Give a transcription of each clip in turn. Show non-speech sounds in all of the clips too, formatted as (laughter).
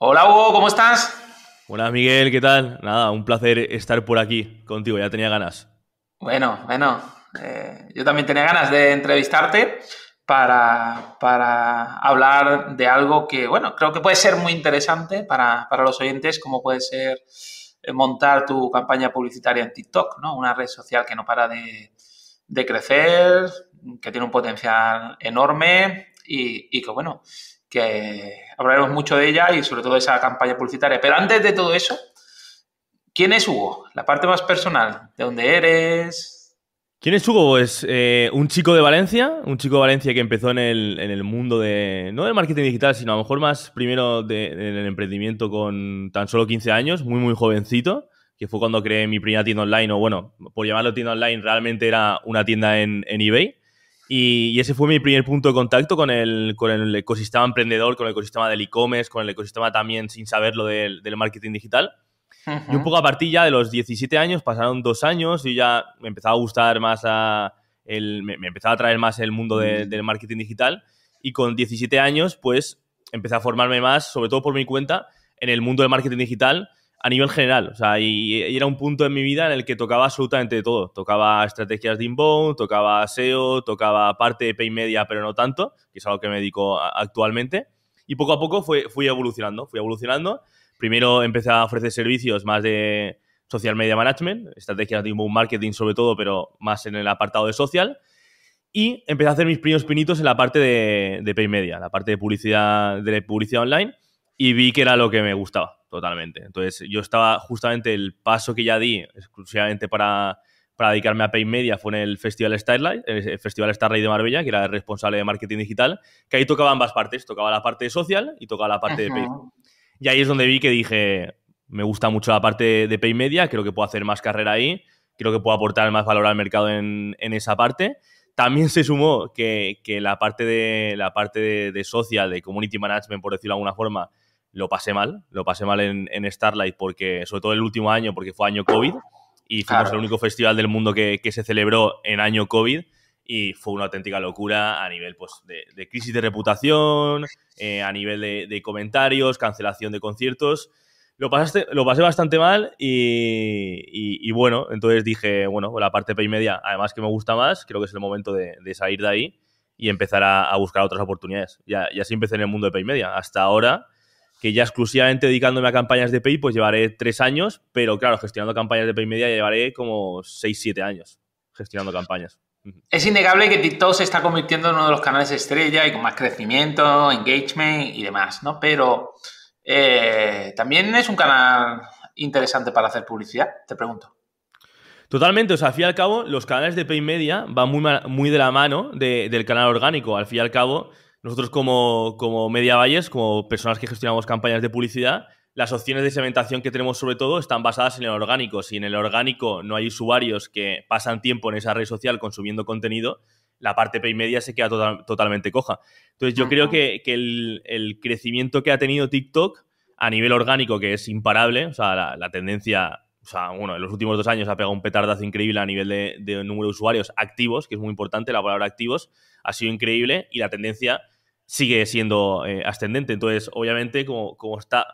Hola Hugo, ¿cómo estás? Hola Miguel, ¿qué tal? Nada, un placer estar por aquí contigo, ya tenía ganas. Bueno, bueno, eh, yo también tenía ganas de entrevistarte para, hablar de algo que, bueno, creo que puede ser muy interesante para, los oyentes, como puede ser eh, montar tu campaña publicitaria en TikTok, ¿no? Una red social que no para de, crecer, que tiene un potencial enorme y, y que, bueno, que hablaremos mucho de ella y sobre todo de esa campaña publicitaria. Pero antes de todo eso, ¿quién es Hugo? La parte más personal, ¿de dónde eres? ¿Quién es Hugo? Es pues, eh, un chico de Valencia, un chico de Valencia que empezó en el, mundo de, no del marketing digital, sino a lo mejor más primero en el emprendimiento con tan solo 15 años, muy, muy jovencito, que fue cuando creé mi primera tienda online, o bueno, por llamarlo tienda online, realmente era una tienda en eBay. Y, ese fue mi primer punto de contacto con el, con el ecosistema emprendedor, con el ecosistema del e-commerce, con el ecosistema también sin saberlo del, marketing digital. Y un poco a partir ya de los 17 años, pasaron dos años y ya me empezaba a gustar más, el, me, empezaba a traer más el mundo mm. del marketing digital. Y con 17 años, pues empecé a formarme más, sobre todo por mi cuenta, en el mundo del marketing digital a nivel general. O sea, y, era un punto en mi vida en el que tocaba absolutamente todo. Tocaba estrategias de inbound, tocaba SEO, tocaba parte de pay media, pero no tanto, que es algo que me dedico actualmente. Y poco a poco fui evolucionando, fui evolucionando. Primero empecé a ofrecer servicios más de social media management, estrategias de inbound marketing sobre todo, pero más en el apartado de social. Y empecé a hacer mis primeros pinitos en la parte de, de pay media, la parte de publicidad, de publicidad online y vi que era lo que me gustaba totalmente. Entonces yo estaba justamente el paso que ya di exclusivamente para, dedicarme a Pay Media fue en el Festival Starlight, el Festival Starlight de Marbella, que era el responsable de marketing digital, que ahí tocaba ambas partes, tocaba la parte social y tocaba la parte de Pay. Y ahí es donde vi que dije, me gusta mucho la parte de Pay Media, creo que puedo hacer más carrera ahí, creo que puedo aportar más valor al mercado en, esa parte. También se sumó que, la parte, de, la parte de social, de community management, por decirlo de alguna forma, lo pasé mal, lo pasé mal en, Starlight porque, sobre todo el último año, porque fue año COVID y fuimos el único festival del mundo que, se celebró en año COVID y fue una auténtica locura a nivel pues, de, crisis de reputación, eh, a nivel de, comentarios, cancelación de conciertos. Lo, pasaste, lo pasé bastante mal y, bueno, entonces dije, bueno, la parte de y media, además que me gusta más, creo que es el momento de, salir de ahí y empezar a, buscar otras oportunidades. ya sí empecé en el mundo de pay media. Hasta ahora, que ya exclusivamente dedicándome a campañas de Pay, pues llevaré tres años, pero claro, gestionando campañas de pay media llevaré como seis, siete años gestionando campañas. Es innegable que TikTok se está convirtiendo en uno de los canales estrella y con más crecimiento, engagement y demás, ¿no? Pero eh, también es un canal interesante para hacer publicidad, te pregunto. Totalmente, o sea, al fin y al cabo, los canales de pay media van muy, muy de la mano del canal orgánico. Al fin y al cabo, nosotros como, como Media Valles, como personas que gestionamos campañas de publicidad, las opciones de segmentación que tenemos sobre todo están basadas en el orgánico. Si en el orgánico no hay usuarios que pasan tiempo en esa red social consumiendo contenido, la parte pay media se queda totalmente coja. Entonces yo creo que, el, crecimiento que ha tenido TikTok a nivel orgánico, que es imparable, o sea, la, tendencia, o sea, bueno, en los últimos dos años ha pegado un petardazo increíble a nivel de número de usuarios activos, que es muy importante la palabra activos, ha sido increíble y la tendencia sigue siendo eh, ascendente. Entonces, obviamente, como, como está,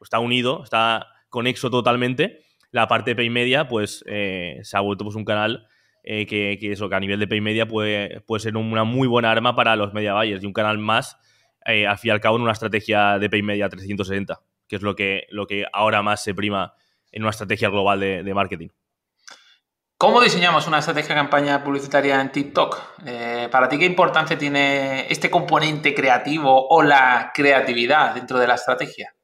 está unido, está conexo totalmente, la parte de Pay Media, pues eh, se ha vuelto pues, un canal eh, que, que, eso, que a nivel de Pay Media puede, puede ser una muy buena arma para los media buyers y un canal más, al fin y al cabo, en una estrategia de Pay Media 360, que es lo que, lo que ahora más se prima en una estrategia global de marketing. ¿Cómo diseñamos una estrategia de campaña publicitaria en TikTok? Eh, ¿Para ti qué importancia tiene este componente creativo o la creatividad dentro de la estrategia?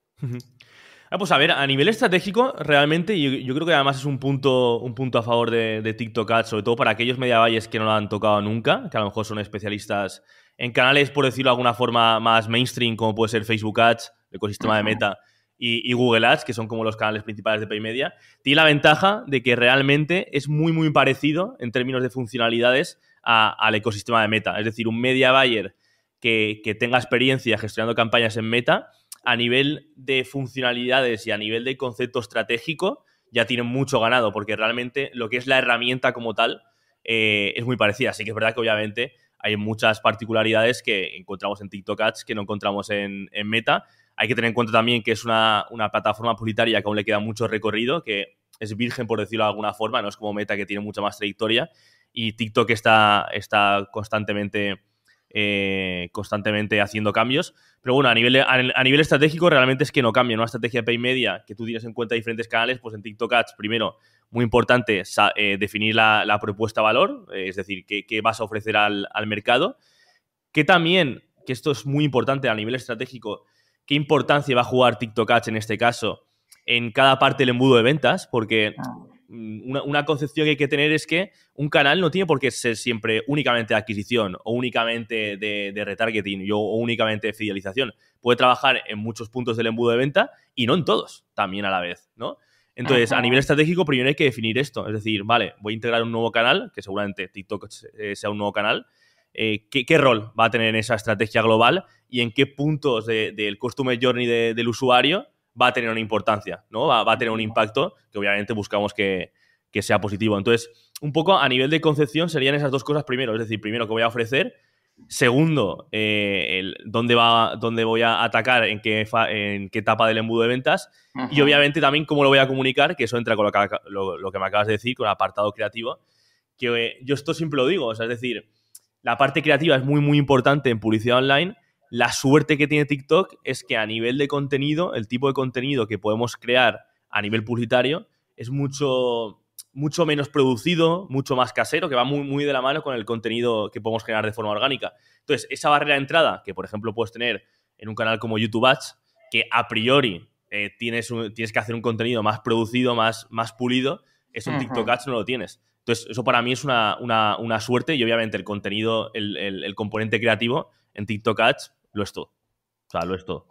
Ah, pues a ver, a nivel estratégico, realmente, yo, creo que además es un punto, un punto a favor de, de TikTok Ads, sobre todo para aquellos mediavalles que no lo han tocado nunca, que a lo mejor son especialistas en canales, por decirlo de alguna forma, más mainstream, como puede ser Facebook Ads, ecosistema de Meta y, Google Ads, que son como los canales principales de media tiene la ventaja de que realmente es muy, muy parecido en términos de funcionalidades al ecosistema de Meta. Es decir, un media buyer que, tenga experiencia gestionando campañas en Meta, a nivel de funcionalidades y a nivel de concepto estratégico, ya tiene mucho ganado, porque realmente lo que es la herramienta como tal eh, es muy parecida. Así que es verdad que obviamente hay muchas particularidades que encontramos en TikTok Ads que no encontramos en, en Meta hay que tener en cuenta también que es una, plataforma publicitaria que aún le queda mucho recorrido, que es virgen, por decirlo de alguna forma, no es como Meta que tiene mucha más trayectoria. Y TikTok está, está constantemente, eh, constantemente haciendo cambios. Pero bueno, a nivel, a, nivel estratégico realmente es que no cambia. Una estrategia pay media que tú tienes en cuenta diferentes canales, pues en TikTok Ads, primero, muy importante eh, definir la, propuesta valor, eh, es decir, qué, vas a ofrecer al, al mercado. Que también, que esto es muy importante a nivel estratégico, qué importancia va a jugar TikTok Ads en este caso en cada parte del embudo de ventas, porque ah. mm, una, concepción que hay que tener es que un canal no tiene por qué ser siempre únicamente de adquisición o únicamente de, retargeting o únicamente de fidelización. Puede trabajar en muchos puntos del embudo de venta y no en todos, también a la vez, ¿no? Entonces, a nivel estratégico, primero hay que definir esto. Es decir, vale, voy a integrar un nuevo canal, que seguramente TikTok eh, sea un nuevo canal, eh, qué, rol va a tener en esa estrategia global y en qué puntos del de, customer journey del usuario va a tener una importancia, ¿no? Va, a tener un impacto que obviamente buscamos que, sea positivo. Entonces, un poco a nivel de concepción serían esas dos cosas primero, es decir, primero que voy a ofrecer, segundo, eh, dónde, va, dónde voy a atacar, en qué, etapa del embudo de ventas y obviamente también cómo lo voy a comunicar, que eso entra con lo que, me acabas de decir, con el apartado creativo, que eh, yo esto siempre lo digo, es decir, la parte creativa es muy, muy importante en publicidad online. La suerte que tiene TikTok es que a nivel de contenido, el tipo de contenido que podemos crear a nivel publicitario es mucho, mucho menos producido, mucho más casero, que va muy, muy de la mano con el contenido que podemos generar de forma orgánica. Entonces, esa barrera de entrada que, por ejemplo, puedes tener en un canal como YouTube Ads, que a priori eh, tienes, tienes que hacer un contenido más producido, más, más pulido, es un TikTok Ads no lo tienes. Entonces, eso para mí es una, suerte y obviamente el contenido, el, componente creativo en TikTok Ads lo es todo. O sea, lo es todo.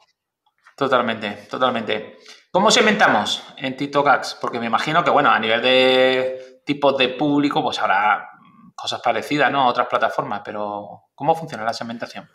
Totalmente, totalmente. ¿Cómo segmentamos en TikTok Ads? Porque me imagino que, bueno, a nivel de tipos de público, pues habrá cosas parecidas, ¿no? A otras plataformas, pero ¿cómo funciona la segmentación?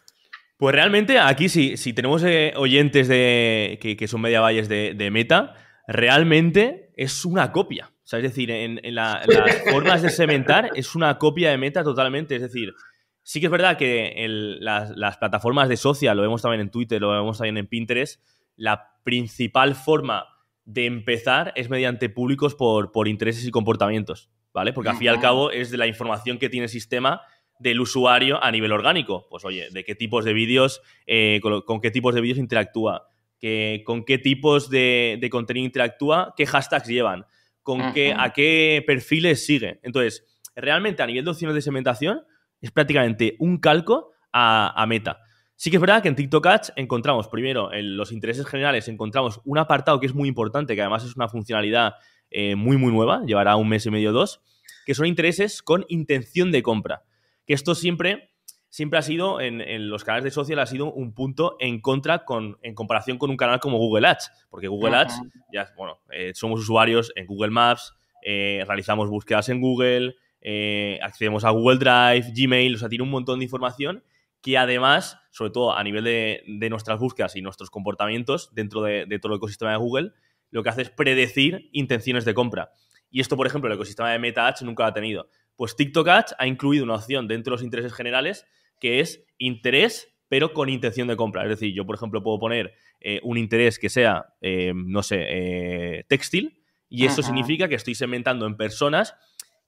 Pues realmente aquí sí, si tenemos eh, oyentes de, que, son media valles de, meta, realmente es una copia es decir, en, (laughs) las formas de cementar es una copia de meta totalmente. Es decir, sí que es verdad que las, plataformas de social, lo vemos también en Twitter, lo vemos también en Pinterest, la principal forma de empezar es mediante públicos por, intereses y comportamientos, ¿vale? Porque al fin y al cabo es de la información que tiene el sistema del usuario a nivel orgánico. Pues oye, de qué tipos de vídeos, eh, con, qué tipos de vídeos interactúa, que, con qué tipos de contenido interactúa, qué hashtags llevan con a qué perfiles sigue. Entonces, realmente a nivel de opciones de segmentación es prácticamente un calco a, meta. Sí que es verdad que en TikTok Ads encontramos, primero, en los intereses generales, encontramos un apartado que es muy importante, que además es una funcionalidad eh, muy, muy nueva, llevará un mes y medio o dos, que son intereses con intención de compra. Que esto siempre siempre ha sido, en, los canales de social, ha sido un punto en contra en comparación con un canal como Google Ads, porque Google Ads, ya, bueno, eh, somos usuarios en Google Maps, eh, realizamos búsquedas en Google, eh, accedemos a Google Drive, Gmail, o sea, tiene un montón de información que además, sobre todo a nivel de, nuestras búsquedas y nuestros comportamientos dentro de, todo el ecosistema de Google, lo que hace es predecir intenciones de compra. Y esto, por ejemplo, el ecosistema de Meta Ads nunca lo ha tenido. Pues TikTok Ads ha incluido una opción dentro de los intereses generales que es interés, pero con intención de compra. Es decir, yo, por ejemplo, puedo poner eh, un interés que sea, eh, no sé, eh, textil, y eso significa que estoy segmentando en personas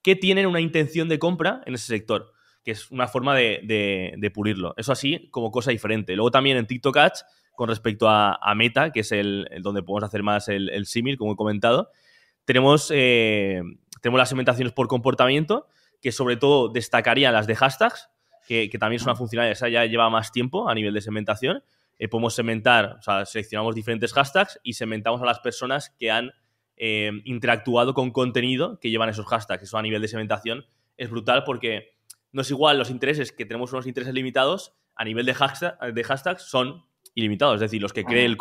que tienen una intención de compra en ese sector, que es una forma de, de, pulirlo. Eso así como cosa diferente. Luego también en TikTok Ads, con respecto a, Meta, que es el, donde podemos hacer más el, símil, como he comentado, tenemos, tenemos las segmentaciones por comportamiento, que sobre todo destacarían las de hashtags, que, también es una funcionalidad, esa ya lleva más tiempo a nivel de segmentación. Eh, podemos segmentar, o sea, seleccionamos diferentes hashtags y segmentamos a las personas que han eh, interactuado con contenido que llevan esos hashtags. Eso a nivel de segmentación es brutal porque no es igual los intereses, que tenemos unos intereses limitados, a nivel de, de hashtags son ilimitados. Es decir, los que cree el,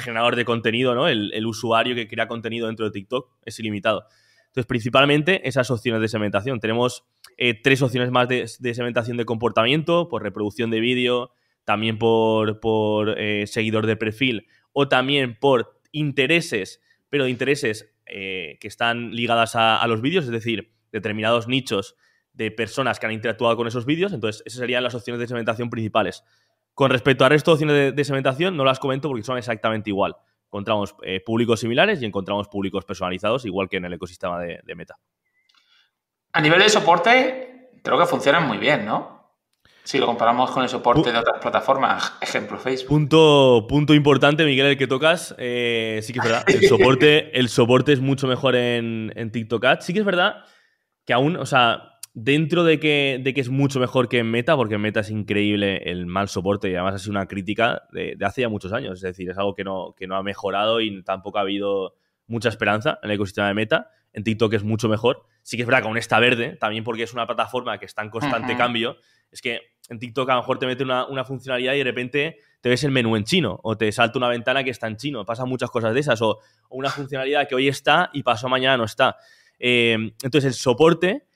generador de contenido, ¿no? el, usuario que crea contenido dentro de TikTok es ilimitado. Entonces, principalmente esas opciones de segmentación. Tenemos eh, tres opciones más de, segmentación de comportamiento, por reproducción de vídeo, también por, eh, seguidor de perfil o también por intereses, pero intereses eh, que están ligadas a, los vídeos, es decir, determinados nichos de personas que han interactuado con esos vídeos. Entonces, esas serían las opciones de segmentación principales. Con respecto al resto de opciones de, segmentación, no las comento porque son exactamente igual. Encontramos públicos similares y encontramos públicos personalizados, igual que en el ecosistema de Meta. A nivel de soporte, creo que funcionan muy bien, ¿no? Si lo comparamos con el soporte de otras plataformas, (laughs) ejemplo Facebook. Punto, punto importante, Miguel, el que tocas. Eh, sí que es verdad. El (laughs) soporte, el soporte es mucho mejor en, TikTok Ads. Sí que es verdad que aún, o sea, dentro de que, de que es mucho mejor que en Meta, porque en Meta es increíble el mal soporte y además ha sido una crítica de, de, hace ya muchos años. Es decir, es algo que no, que no ha mejorado y tampoco ha habido mucha esperanza en el ecosistema de Meta en TikTok es mucho mejor. Sí que es verdad que aún está verde, también porque es una plataforma que está en constante cambio. Es que en TikTok a lo mejor te mete una, funcionalidad y de repente te ves el menú en chino o te salta una ventana que está en chino. Pasan muchas cosas de esas. O, una funcionalidad que hoy está y pasó mañana no está. Eh, entonces el soporte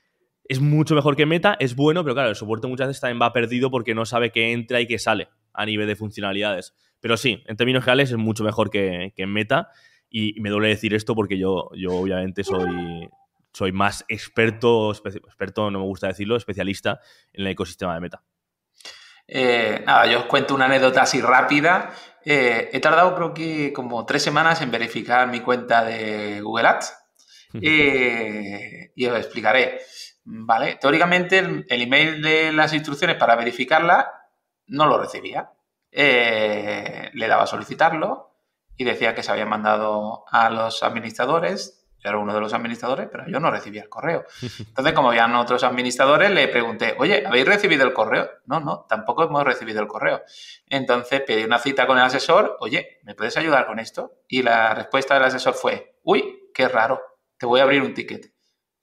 es mucho mejor que Meta, es bueno, pero claro, el soporte muchas veces también va perdido porque no sabe qué entra y qué sale a nivel de funcionalidades. Pero sí, en términos generales es mucho mejor que, que Meta y, me duele decir esto porque yo, yo obviamente soy, soy más experto, experto, no me gusta decirlo, especialista en el ecosistema de Meta. Eh, nada, yo os cuento una anécdota así rápida. Eh, he tardado creo que como tres semanas en verificar mi cuenta de Google Ads (laughs) eh, y os explicaré. ¿vale? Teóricamente el, email de las instrucciones para verificarla no lo recibía. le daba a solicitarlo, y decía que se había mandado a los administradores. Yo era uno de los administradores, pero yo no recibía el correo. (laughs) Entonces, como habían otros administradores, le pregunté, oye, ¿habéis recibido el correo? No, no, tampoco hemos recibido el correo. Entonces pedí una cita con el asesor, oye, ¿me puedes ayudar con esto? Y la respuesta del asesor fue, uy, qué raro, te voy a abrir un ticket.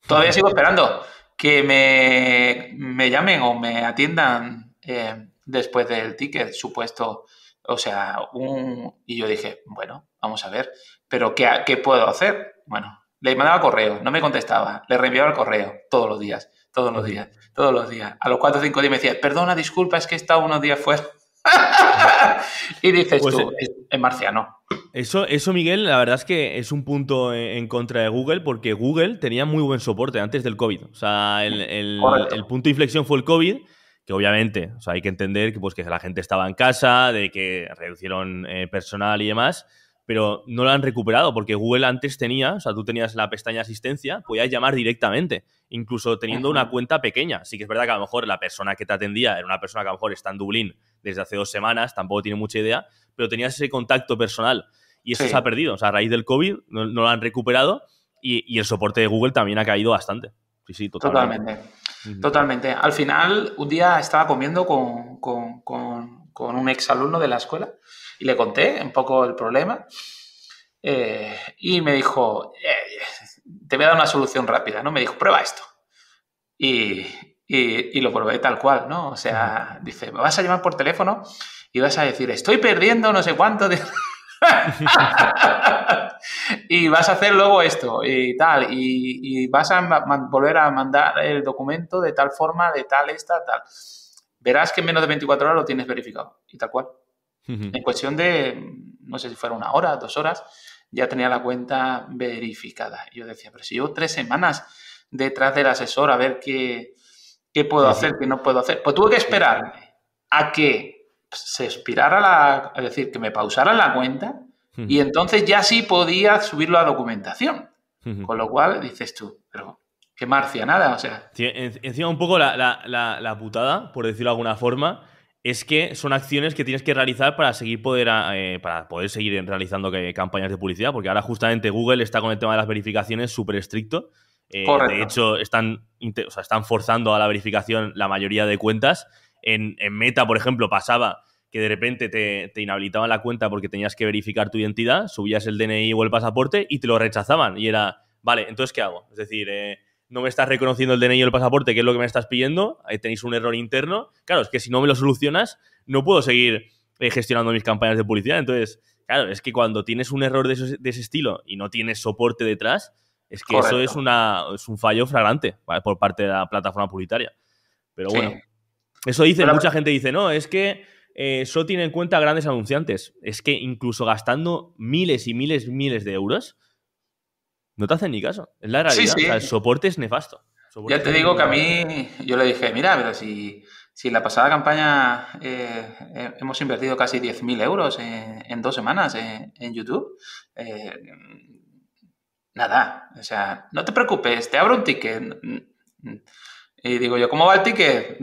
Todavía sigo esperando que me, llamen o me atiendan eh, después del ticket supuesto o sea, un... y yo dije, bueno, vamos a ver, pero ¿qué, qué puedo hacer? Bueno, le mandaba correo, no me contestaba, le reenviaba el correo todos los días, todos los días, todos los días. A los cuatro o cinco días me decía, perdona, disculpa, es que he estado unos días fuera. (laughs) y dices pues tú, e- es marciano. Eso, eso, Miguel, la verdad es que es un punto en contra de Google porque Google tenía muy buen soporte antes del COVID. O sea, el, el, el punto de inflexión fue el COVID que obviamente hay que entender que, pues, la gente estaba en casa, de que reducieron eh, personal y demás, pero no lo han recuperado porque Google antes tenía, o sea, tú tenías la pestaña asistencia, podías llamar directamente, incluso teniendo una cuenta pequeña. Sí que es verdad que a lo mejor la persona que te atendía era una persona que a lo mejor está en Dublín desde hace dos semanas, tampoco tiene mucha idea, pero tenías ese contacto personal y eso se ha perdido. O sea, a raíz del COVID no, lo han recuperado y, y, el soporte de Google también ha caído bastante. Sí, sí, totalmente. totalmente. Totalmente. Al final, un día estaba comiendo con, un ex alumno de la escuela y le conté un poco el problema. Eh, y me dijo, eh, te voy a dar una solución rápida, ¿no? Me dijo, prueba esto. Y, lo probé tal cual, ¿no? O sea, dice, me vas a llamar por teléfono y vas a decir, estoy perdiendo no sé cuánto de... (laughs) (laughs) y vas a hacer luego esto y tal, y, vas a volver a mandar el documento de tal forma, de tal, esta, tal. Verás que en menos de 24 horas lo tienes verificado y tal cual. En cuestión de, no sé si fuera una hora, dos horas, ya tenía la cuenta verificada. yo decía, pero si yo tres semanas detrás del asesor a ver qué, qué puedo hacer, qué no puedo hacer. Pues tuve que esperar a que se expirara la, es decir, que me pausaran la cuenta y entonces ya sí podía subirlo a documentación. Con lo cual dices tú, pero qué nada o sea. encima un poco la, putada, por decirlo de alguna forma, es que son acciones que tienes que realizar para seguir poder eh, para poder seguir realizando campañas de publicidad, porque ahora justamente Google está con el tema de las verificaciones súper estricto. Eh, de hecho, están, están forzando a la verificación la mayoría de cuentas. en Meta, por ejemplo, pasaba que de repente te, inhabilitaban la cuenta porque tenías que verificar tu identidad, subías el DNI o el pasaporte y te lo rechazaban. Y era, vale, entonces ¿qué hago? Es decir, eh, no me estás reconociendo el DNI o el pasaporte, que es lo que me estás pidiendo, ahí tenéis un error interno. Claro, es que si no me lo solucionas, no puedo seguir eh, gestionando mis campañas de publicidad. Entonces, claro, es que cuando tienes un error de, ese, estilo y no tienes soporte detrás, es que eso es, una, un fallo flagrante por parte de la plataforma publicitaria. Pero bueno, eso dice, mucha gente dice, no, es que eh, solo tiene en cuenta grandes anunciantes. Es que incluso gastando miles y miles y miles de euros, no te hacen ni caso. Es la realidad. el soporte es nefasto. ya te digo que a mí, yo le dije, mira, pero si, si en la pasada campaña eh, hemos invertido casi 10.000 euros en, dos semanas en, YouTube, eh, nada, o sea, no te preocupes, te abro un ticket. Y digo yo, ¿cómo va el ticket?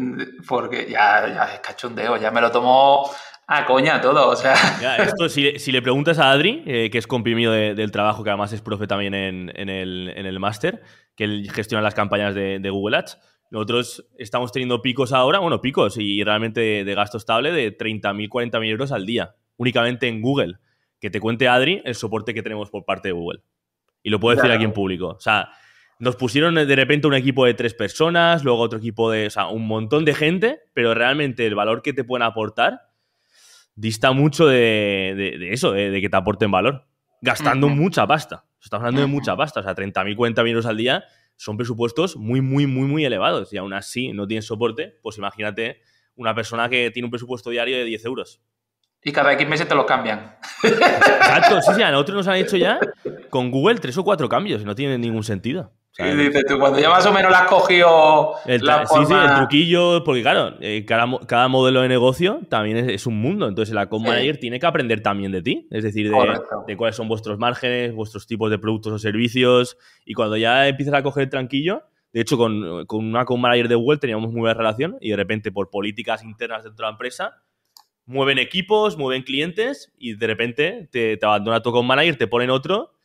Porque ya, ya es cachondeo, ya me lo tomo a coña todo, o sea. (laughs) esto, si, le preguntas a Adri, eh, que es comprimido del trabajo, que además es profe también en, el, en máster, que él gestiona las campañas de, Google Ads, nosotros estamos teniendo picos ahora, bueno, picos y realmente de, gasto estable de 30.000, 40.000 euros al día, únicamente en Google. Que te cuente Adri el soporte que tenemos por parte de Google. Y lo puedo decir aquí en público. O sea, nos pusieron de repente un equipo de tres personas, luego otro equipo de, o sea, un montón de gente, pero realmente el valor que te pueden aportar dista mucho de, eso, de, que te aporten valor, gastando mucha pasta. Estamos hablando de mucha pasta, o sea, 30.000, 40.000 euros al día son presupuestos muy, muy, muy, muy elevados y aún así no tienen soporte, pues imagínate una persona que tiene un presupuesto diario de 10 euros. Y cada X meses te lo cambian. Exacto, sí, sí, a nosotros nos han hecho ya con Google tres o cuatro cambios, no tiene ningún sentido. Y dices tú, cuando ya más o menos la has cogido. sí, sí, el truquillo, porque claro, eh, cada, modelo de negocio también es, un mundo. Entonces, el account manager tiene que aprender también de ti, es decir, de, cuáles son vuestros márgenes, vuestros tipos de productos o servicios. Y cuando ya empiezas a coger el tranquillo, de hecho, con, con un account manager de Google teníamos muy buena relación y de repente, por políticas internas dentro de la empresa, mueven equipos, mueven clientes y de repente te, te abandona tu account manager, te ponen otro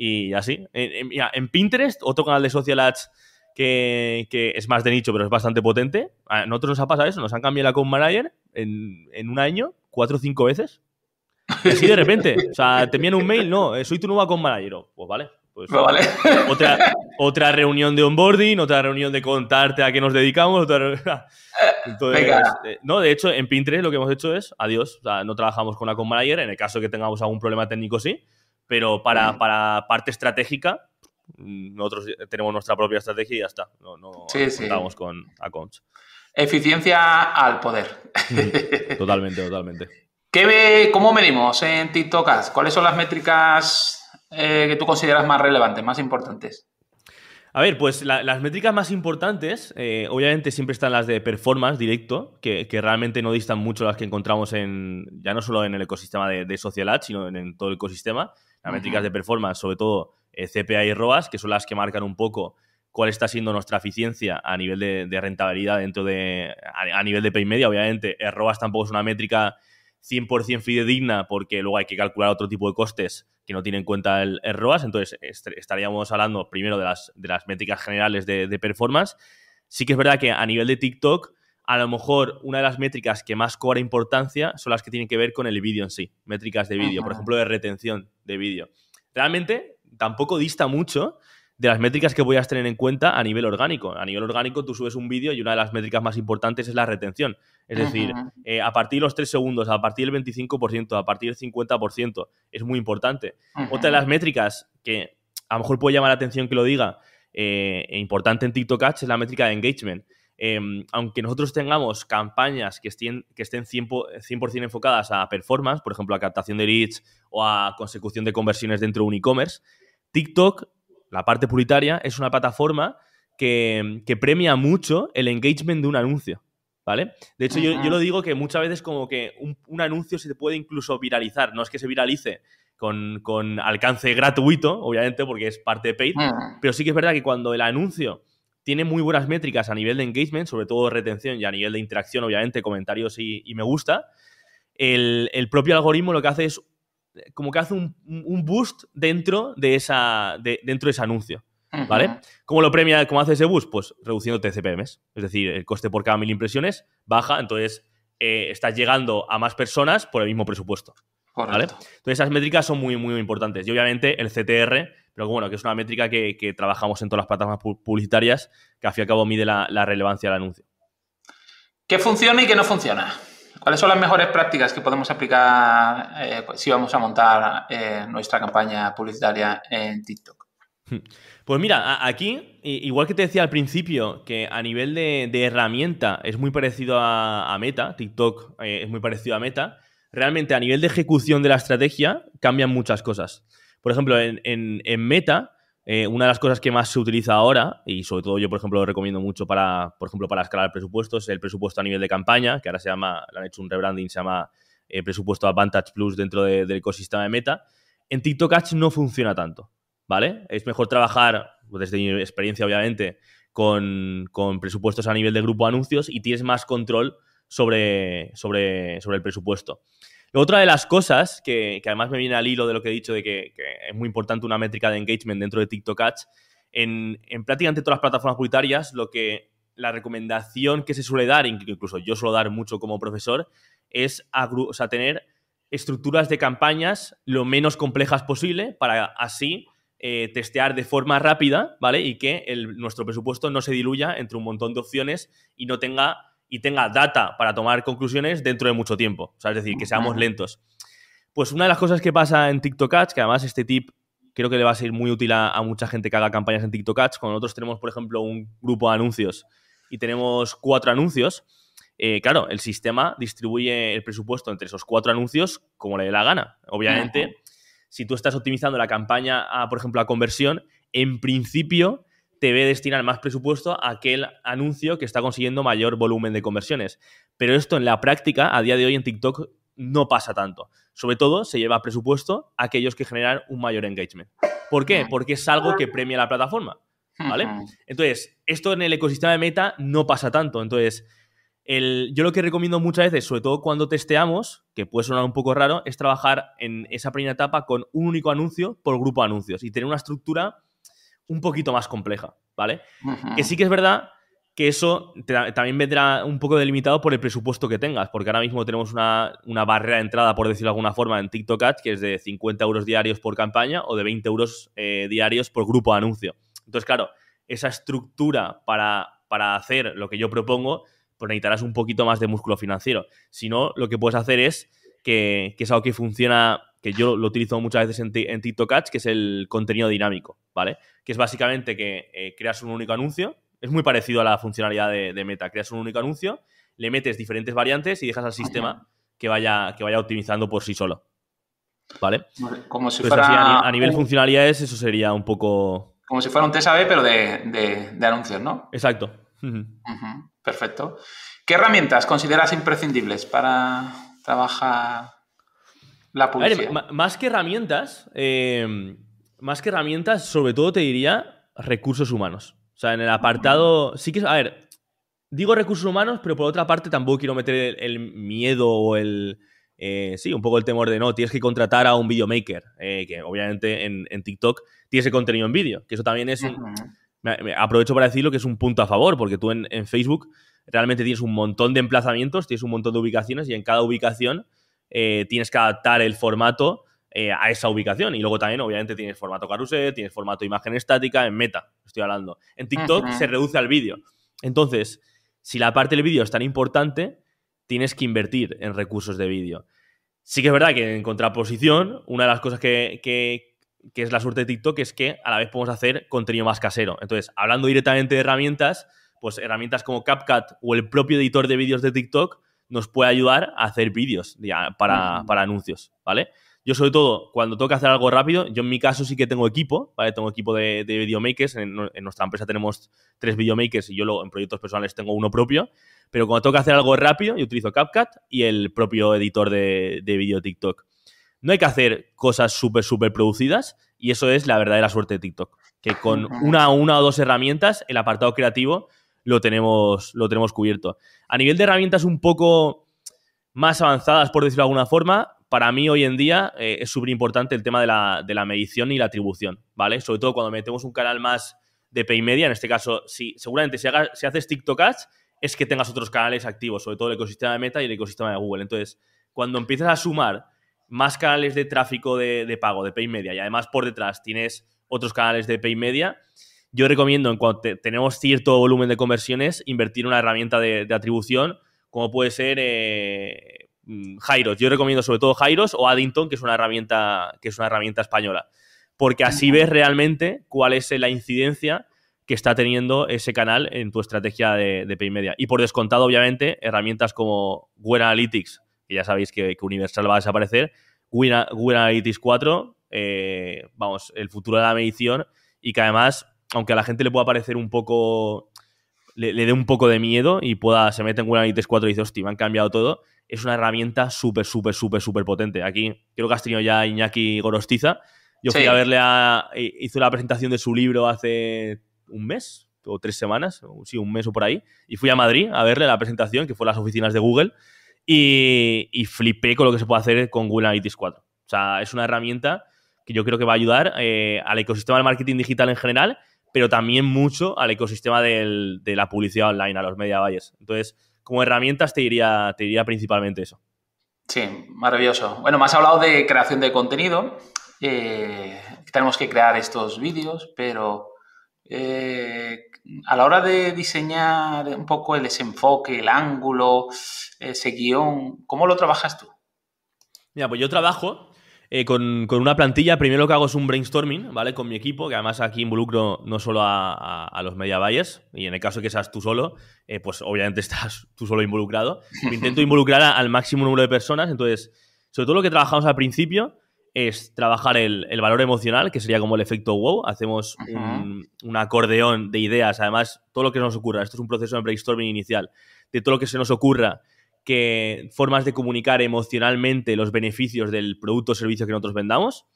y así. En, Pinterest, otro canal de social ads que, que, es más de nicho, pero es bastante potente. A nosotros nos ha pasado eso, nos han cambiado la account en, en un año, cuatro o cinco veces. Y de repente, o sea, te envían un mail, no, eh, soy tu nueva account oh, Pues vale, pues, pues, vale. otra, otra reunión de onboarding, otra reunión de contarte a qué nos dedicamos. Otra... (laughs) Eh, no, de hecho, en Pinterest lo que hemos hecho es adiós. no trabajamos con la conmanager, En el caso de que tengamos algún problema técnico, sí pero para, parte estratégica, mm, nosotros tenemos nuestra propia estrategia y ya está. No, no con accounts. Eficiencia al poder. totalmente, totalmente. ¿Qué ¿Cómo medimos en TikTok Ads? ¿Cuáles son las métricas eh, que tú consideras más relevantes, más importantes? A ver, pues las métricas más importantes, eh, obviamente siempre están las de performance directo, que, realmente no distan mucho las que encontramos en, ya no solo en el ecosistema de, Social Ads, sino en todo el ecosistema las métricas de performance, sobre todo eh, CPA y ROAS, que son las que marcan un poco cuál está siendo nuestra eficiencia a nivel de, rentabilidad dentro de, a, nivel de pay media, obviamente. Eh, ROAS tampoco es una métrica 100% fidedigna porque luego hay que calcular otro tipo de costes que no tiene en cuenta el, ROAS. Entonces, estaríamos hablando primero de las, de las métricas generales de, performance. Sí que es verdad que a nivel de TikTok a lo mejor una de las métricas que más cobra importancia son las que tienen que ver con el vídeo en sí, métricas de vídeo, por ejemplo, de retención de vídeo. Realmente tampoco dista mucho de las métricas que voy a tener en cuenta a nivel orgánico. A nivel orgánico tú subes un vídeo y una de las métricas más importantes es la retención. Es decir, eh, a partir de los 3 segundos, a partir del 25%, a partir del 50%, es muy importante. Otra de las métricas que a lo mejor puede llamar la atención que lo diga, eh, e importante en TikTok Ads, es la métrica de engagement. Em, aunque nosotros tengamos campañas que estén, que estén 100%, enfocadas a performance, por ejemplo, a captación de leads o a consecución de conversiones dentro de un e-commerce, TikTok, la parte puritaria, es una plataforma que, premia mucho el engagement de un anuncio. ¿Vale? De hecho, yo, lo digo que muchas veces como que un, anuncio se puede incluso viralizar. No es que se viralice con, con alcance gratuito, obviamente, porque es parte de paid, mm. pero sí que es verdad que cuando el anuncio tiene muy buenas métricas a nivel de engagement, sobre todo retención y a nivel de interacción, obviamente, comentarios y, me gusta. El, propio algoritmo lo que hace es eh, como que hace un, boost dentro de, esa, dentro de ese anuncio. ¿Vale? ¿Cómo lo premia, cómo hace ese boost? Pues reduciendo TCPMs. Es decir, el coste por cada mil impresiones baja, entonces eh, estás llegando a más personas por el mismo presupuesto. Entonces esas métricas son muy, muy importantes. Y obviamente el CTR pero bueno, que es una métrica que, trabajamos en todas las plataformas publicitarias, que al fin y al cabo mide la, relevancia del anuncio. ¿Qué funciona y qué no funciona? ¿Cuáles son las mejores prácticas que podemos aplicar eh, pues, si vamos a montar eh, nuestra campaña publicitaria en TikTok? (laughs) Pues mira, aquí, igual que te decía al principio, que a nivel de, herramienta es muy parecido a, Meta, TikTok eh, es muy parecido a Meta, realmente a nivel de ejecución de la estrategia cambian muchas cosas. Por ejemplo, en, Meta, eh, una de las cosas que más se utiliza ahora, y sobre todo yo, por ejemplo, lo recomiendo mucho para, por ejemplo, para escalar presupuestos, es el presupuesto a nivel de campaña, que ahora se llama, le han hecho un rebranding, se llama eh, presupuesto Advantage Plus dentro del ecosistema de Meta. En TikTok Ads no funciona tanto, ¿vale? Es mejor trabajar, pues, desde mi experiencia, obviamente, con, presupuestos a nivel de grupo anuncios y tienes más control sobre, sobre, sobre el presupuesto. Otra de las cosas que, además me viene al hilo de lo que he dicho de que, es muy importante una métrica de engagement dentro de TikTok Ads, en, en, prácticamente todas las plataformas publicitarias, lo que la recomendación que se suele dar, incluso yo suelo dar mucho como profesor, es tener estructuras de campañas lo menos complejas posible para así eh, testear de forma rápida, ¿vale? Y que nuestro presupuesto no se diluya entre un montón de opciones y no tenga y tenga data para tomar conclusiones dentro de mucho tiempo. O sea, es decir, que seamos lentos. Pues una de las cosas que pasa en TikTok Ads, que además este tip creo que le va a ser muy útil a, mucha gente que haga campañas en TikTok Ads. Cuando nosotros tenemos, por ejemplo, un grupo de anuncios y tenemos cuatro anuncios, eh, claro, el sistema distribuye el presupuesto entre esos cuatro anuncios como le dé la gana. Obviamente, si tú estás optimizando la campaña, a, por ejemplo, a conversión, en principio te ve destinar más presupuesto a aquel anuncio que está consiguiendo mayor volumen de conversiones. Pero esto en la práctica, a día de hoy en TikTok, no pasa tanto. Sobre todo se lleva presupuesto a aquellos que generan un mayor engagement. ¿Por qué? Porque es algo que premia la plataforma. ¿Vale? Entonces, esto en el ecosistema de meta no pasa tanto. Entonces, yo lo que recomiendo muchas veces, sobre todo cuando testeamos, que puede sonar un poco raro, es trabajar en esa primera etapa con un único anuncio por grupo de anuncios y tener una estructura un poquito más compleja, ¿vale? Que sí que es verdad que eso también vendrá un poco delimitado por el presupuesto que tengas, porque ahora mismo tenemos una, barrera de entrada, por decirlo de alguna forma, en TikTok Ads, que es de 50 euros diarios por campaña o de 20 euros eh, diarios por grupo de anuncio. Entonces, claro, esa estructura para, hacer lo que yo propongo, pues necesitarás un poquito más de músculo financiero. Si no, lo que puedes hacer es que, que es algo que funciona que yo lo, utilizo muchas veces en, TikTok Ads, que es el contenido dinámico, ¿vale? Que es básicamente que eh, creas un único anuncio, es muy parecido a la funcionalidad de, Meta, creas un único anuncio, le metes diferentes variantes y dejas al sistema que vaya, que vaya optimizando por sí solo, ¿vale? Como si fuera... a, nivel funcionalidades eso sería un poco... Como si fuera un TSAB, pero de, de, de anuncios, ¿no? Exacto. Perfecto. ¿Qué herramientas consideras imprescindibles para trabajar la más que herramientas, em, más que herramientas, sobre todo te diría recursos humanos. O sea, en el apartado, sí que, a ver, digo recursos humanos, pero por otra parte tampoco quiero meter el, miedo o el, eh, sí, un poco el temor de no, tienes que contratar a un videomaker, eh, que obviamente en, TikTok tienes ese contenido en vídeo, que eso también es, aprovecho para decirlo que es un punto a favor, porque tú en, en, Facebook realmente tienes un montón de emplazamientos, tienes un montón de ubicaciones y en cada ubicación eh, tienes que adaptar el formato eh, a esa ubicación. Y luego también, obviamente, tienes formato carrusel, tienes formato imagen estática, en meta, estoy hablando. En TikTok se reduce al vídeo. Entonces, si la parte del vídeo es tan importante, tienes que invertir en recursos de vídeo. Sí que es verdad que en contraposición, una de las cosas que, que es la suerte de TikTok es que a la vez podemos hacer contenido más casero. Entonces, hablando directamente de herramientas, pues herramientas como CapCut o el propio editor de vídeos de TikTok nos puede ayudar a hacer vídeos para, anuncios, ¿vale? Yo sobre todo, cuando tengo que hacer algo rápido, yo en mi caso sí que tengo equipo, ¿vale? Tengo equipo de, de videomakers, en, en, nuestra empresa tenemos tres videomakers y yo lo, en proyectos personales tengo uno propio, pero cuando tengo que hacer algo rápido, yo utilizo CapCut y el propio editor de, de TikTok. No hay que hacer cosas súper, súper producidas y eso es la verdadera suerte de TikTok, que con una, una o dos herramientas, el apartado creativo lo tenemos, lo tenemos cubierto. A nivel de herramientas un poco más avanzadas, por decirlo de alguna forma, para mí hoy en día eh, es súper importante el tema de la, medición y la atribución, ¿vale? Sobre todo cuando metemos un canal más de pay media, en este caso, si, seguramente si, haces TikTok Ads, es que tengas otros canales activos, sobre todo el ecosistema de Meta y el ecosistema de Google. Entonces, cuando empiezas a sumar más canales de tráfico de, de pago, de pay media, y además por detrás tienes otros canales de pay media, yo recomiendo, en cuanto tenemos cierto volumen de conversiones, invertir una herramienta de, atribución, como puede ser eh, mm, Jairos. Yo recomiendo sobre todo Jairos o Addington, que es una herramienta, que es una herramienta española. Porque así ves realmente cuál es la incidencia que está teniendo ese canal en tu estrategia de, de Y por descontado, obviamente, herramientas como Google Analytics, que ya sabéis que, Universal va a desaparecer, Google, Analytics 4, eh, vamos, el futuro de la medición y que además aunque a la gente le pueda parecer un poco, le, dé un poco de miedo y pueda, se mete en Google Analytics 4 y dice, hostia, me han cambiado todo, es una herramienta súper, súper, súper, súper potente. Aquí creo que has tenido ya Iñaki Gorostiza. Yo fui a verle a, eh, hizo la presentación de su libro hace un mes o tres semanas, sí, un mes o por ahí, y fui a Madrid a verle la presentación, que fue las oficinas de Google, y, flipé con lo que se puede hacer con Google Analytics 4. O sea, es una herramienta que yo creo que va a ayudar eh, al ecosistema del marketing digital en general pero también mucho al ecosistema de la publicidad online, a los media buyers. Entonces, como herramientas te diría, te diría principalmente eso. Sí, maravilloso. Bueno, me has hablado de creación de contenido. Eh, tenemos que crear estos vídeos, pero eh, a la hora de diseñar un poco el desenfoque, el ángulo, ese guión, ¿cómo lo trabajas tú? Mira, pues yo trabajo eh, con, una plantilla, primero lo que hago es un brainstorming, ¿vale? Con mi equipo, que además aquí involucro no solo a, los media buyers, y en el caso que seas tú solo, eh, pues obviamente (laughs) estás tú solo involucrado. intento involucrar al máximo número de personas, entonces, sobre todo lo que trabajamos al principio es trabajar el, valor emocional, que sería como el efecto wow. Hacemos un, un, acordeón de ideas, además, todo lo que nos ocurra. Esto es un proceso de brainstorming inicial. De todo lo que se nos ocurra, que formas de comunicar emocionalmente los beneficios del producto o servicio que nosotros vendamos.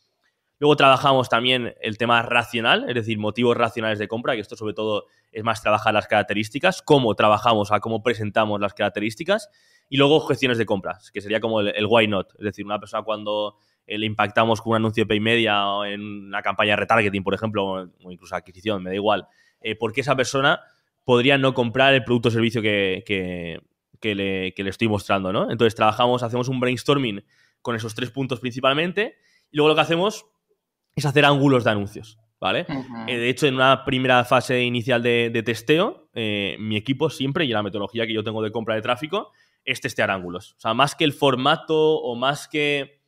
Luego trabajamos también el tema racional, es decir, motivos racionales de compra, que esto sobre todo es más trabajar las características, cómo trabajamos, a cómo presentamos las características. Y luego objeciones de compras, que sería como el, why not. Es decir, una persona cuando eh, le impactamos con un anuncio de pay media o en una campaña de retargeting, por ejemplo, o incluso adquisición, me da igual, eh, porque esa persona podría no comprar el producto o servicio que, que le, estoy mostrando, ¿no? Entonces trabajamos, hacemos un brainstorming con esos tres puntos principalmente y luego lo que hacemos es hacer ángulos de anuncios, ¿vale? Eh, de hecho, en una primera fase inicial de, testeo, eh, mi equipo siempre y la metodología que yo tengo de compra de tráfico es testear ángulos. O sea, más que el formato o más que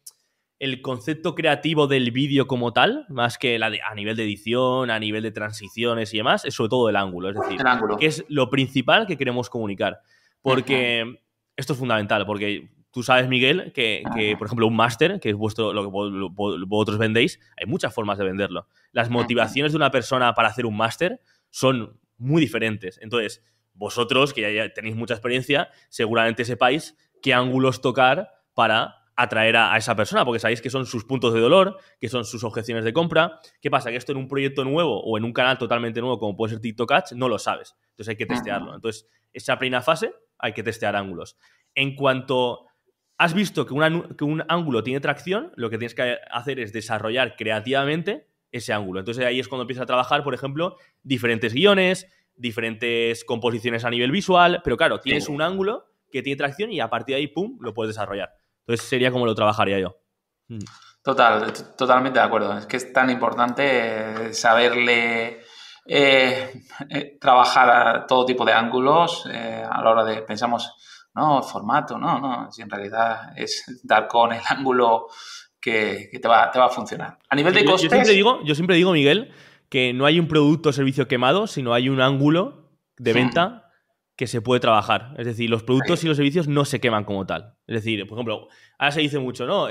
el concepto creativo del vídeo como tal, más que la a nivel de edición, a nivel de transiciones y demás, es sobre todo el ángulo. Es decir, que es lo principal que queremos comunicar. Porque esto es fundamental, porque tú sabes, Miguel, que, por ejemplo, un máster, que es vuestro, lo que vosotros vendéis, hay muchas formas de venderlo. Las motivaciones de una persona para hacer un máster son muy diferentes. Entonces, vosotros, que ya tenéis mucha experiencia, seguramente sepáis qué ángulos tocar para atraer a, esa persona, porque sabéis que son sus puntos de dolor, que son sus objeciones de compra. ¿Qué pasa? Que esto en un proyecto nuevo o en un canal totalmente nuevo, como puede ser TikTok Ads, no lo sabes. Entonces hay que testearlo. Entonces, esa primera fase hay que testear ángulos. En cuanto has visto que, que un ángulo tiene tracción, lo que tienes que hacer es desarrollar creativamente ese ángulo. Entonces ahí es cuando empiezas a trabajar, por ejemplo, diferentes guiones, diferentes composiciones a nivel visual, pero claro, tienes un ángulo que tiene tracción y a partir de ahí, ¡pum!, lo puedes desarrollar. Entonces sería como lo trabajaría yo. Hmm. Total, totalmente de acuerdo. Es que es tan importante eh, saberle eh, eh, trabajar a todo tipo de ángulos a la hora de, pensamos, no, formato, no, no, si en realidad es dar con el ángulo que, te, va, te, va, a funcionar. A nivel de costes... digo, yo siempre digo, Miguel, que no hay un producto o servicio quemado, sino hay un ángulo de venta que se puede trabajar. Es decir, los productos y los servicios no se queman como tal. Es decir, por ejemplo, ahora se dice mucho, ¿no?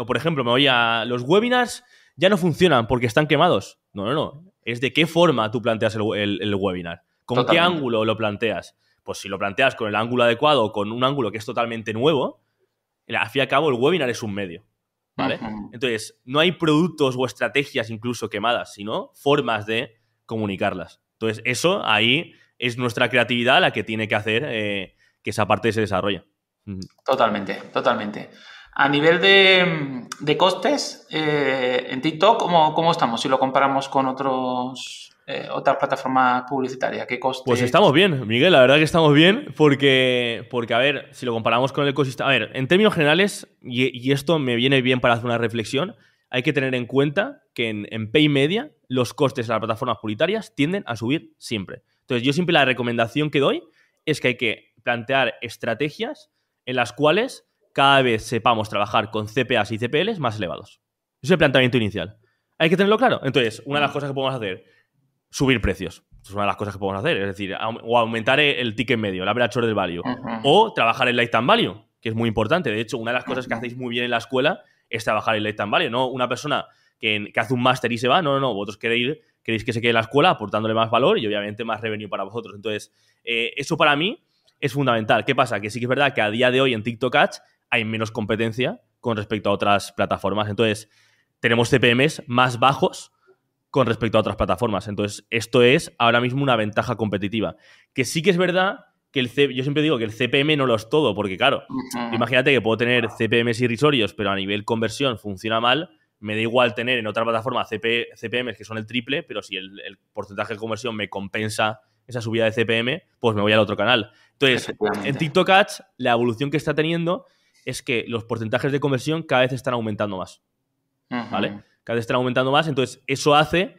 o por ejemplo, me voy a los webinars ya no funcionan porque están quemados. No, no, no. Es de qué forma tú planteas el, webinar. ¿Con qué ángulo lo planteas? Pues si lo planteas con el ángulo adecuado o con un ángulo que es totalmente nuevo, al fin y al cabo el webinar es un medio. ¿Vale? Entonces, no hay productos o estrategias incluso quemadas, sino formas de comunicarlas. Entonces, eso ahí es nuestra creatividad la que tiene que hacer eh, que esa parte se desarrolle. Totalmente, totalmente. A nivel de, costes, eh, en TikTok, ¿cómo, estamos si lo comparamos con otros, eh, otras plataformas publicitarias? ¿Qué coste? Pues estamos bien, Miguel, la verdad que estamos bien porque, porque a ver, si lo comparamos con el ecosistema, a ver, en términos generales, y, esto me viene bien para hacer una reflexión, hay que tener en cuenta que en, en pay media los costes de las plataformas publicitarias tienden a subir siempre. Entonces, yo siempre la recomendación que doy es que hay que plantear estrategias en las cuales cada vez sepamos trabajar con CPAs y CPLs más elevados. Ese es el planteamiento inicial. Hay que tenerlo claro. Entonces, una de las cosas que podemos hacer, subir precios. Es una de las cosas que podemos hacer. Es decir, o aumentar el ticket medio, la average del value. O trabajar el lifetime value, que es muy importante. De hecho, una de las cosas que hacéis muy bien en la escuela es trabajar el lifetime value. No una persona que, hace un máster y se va. No, no, no, vosotros queréis, queréis que se quede en la escuela aportándole más valor y obviamente más revenue para vosotros. Entonces, eh, eso para mí es fundamental. ¿Qué pasa? Que sí que es verdad que a día de hoy en TikTok Ads hay menos competencia con respecto a otras plataformas. Entonces, tenemos CPMs más bajos con respecto a otras plataformas. Entonces, esto es ahora mismo una ventaja competitiva. Que sí que es verdad que el yo siempre digo que el CPM no lo es todo, porque claro, imagínate que puedo tener CPMs irrisorios, pero a nivel conversión funciona mal, me da igual tener en otra plataforma cpm CPMs que son el triple, pero si el, porcentaje de conversión me compensa esa subida de CPM, pues me voy al otro canal. Entonces, en TikTok Ads, la evolución que está teniendo es que los porcentajes de conversión cada vez están aumentando más. ¿Vale? Cada vez están aumentando más. Entonces, eso hace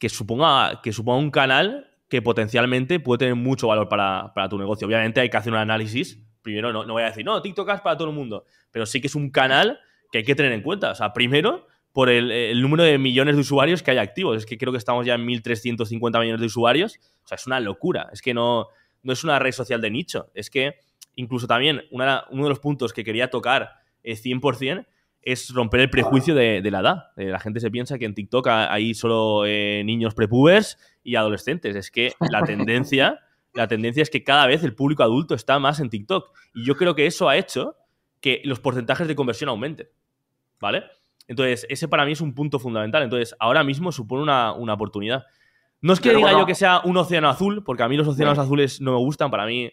que suponga, que suponga un canal que potencialmente puede tener mucho valor para, tu negocio. Obviamente hay que hacer un análisis. Primero, no, no voy a decir, no, TikTok Ads para todo el mundo. Pero sí que es un canal que hay que tener en cuenta. O sea, primero, por eh, el, número de millones de usuarios que hay activos. Es que creo que estamos ya en 1.350 millones de usuarios. O sea, es una locura. Es que no, no es una red social de nicho. Es que incluso también uno de los puntos que quería tocar 100% eh, es romper el prejuicio de, la edad. Eh, la gente se piensa que en TikTok hay solo niños prepubers y adolescentes. Es que la (laughs) tendencia, la tendencia es que cada vez el público adulto está más en TikTok. Y yo creo que eso ha hecho que los porcentajes de conversión aumenten. ¿Vale? Entonces, ese para mí es un punto fundamental. Entonces, ahora mismo supone una, oportunidad. No es que diga yo que sea un océano azul, porque a mí los océanos azules no me gustan. Para mí,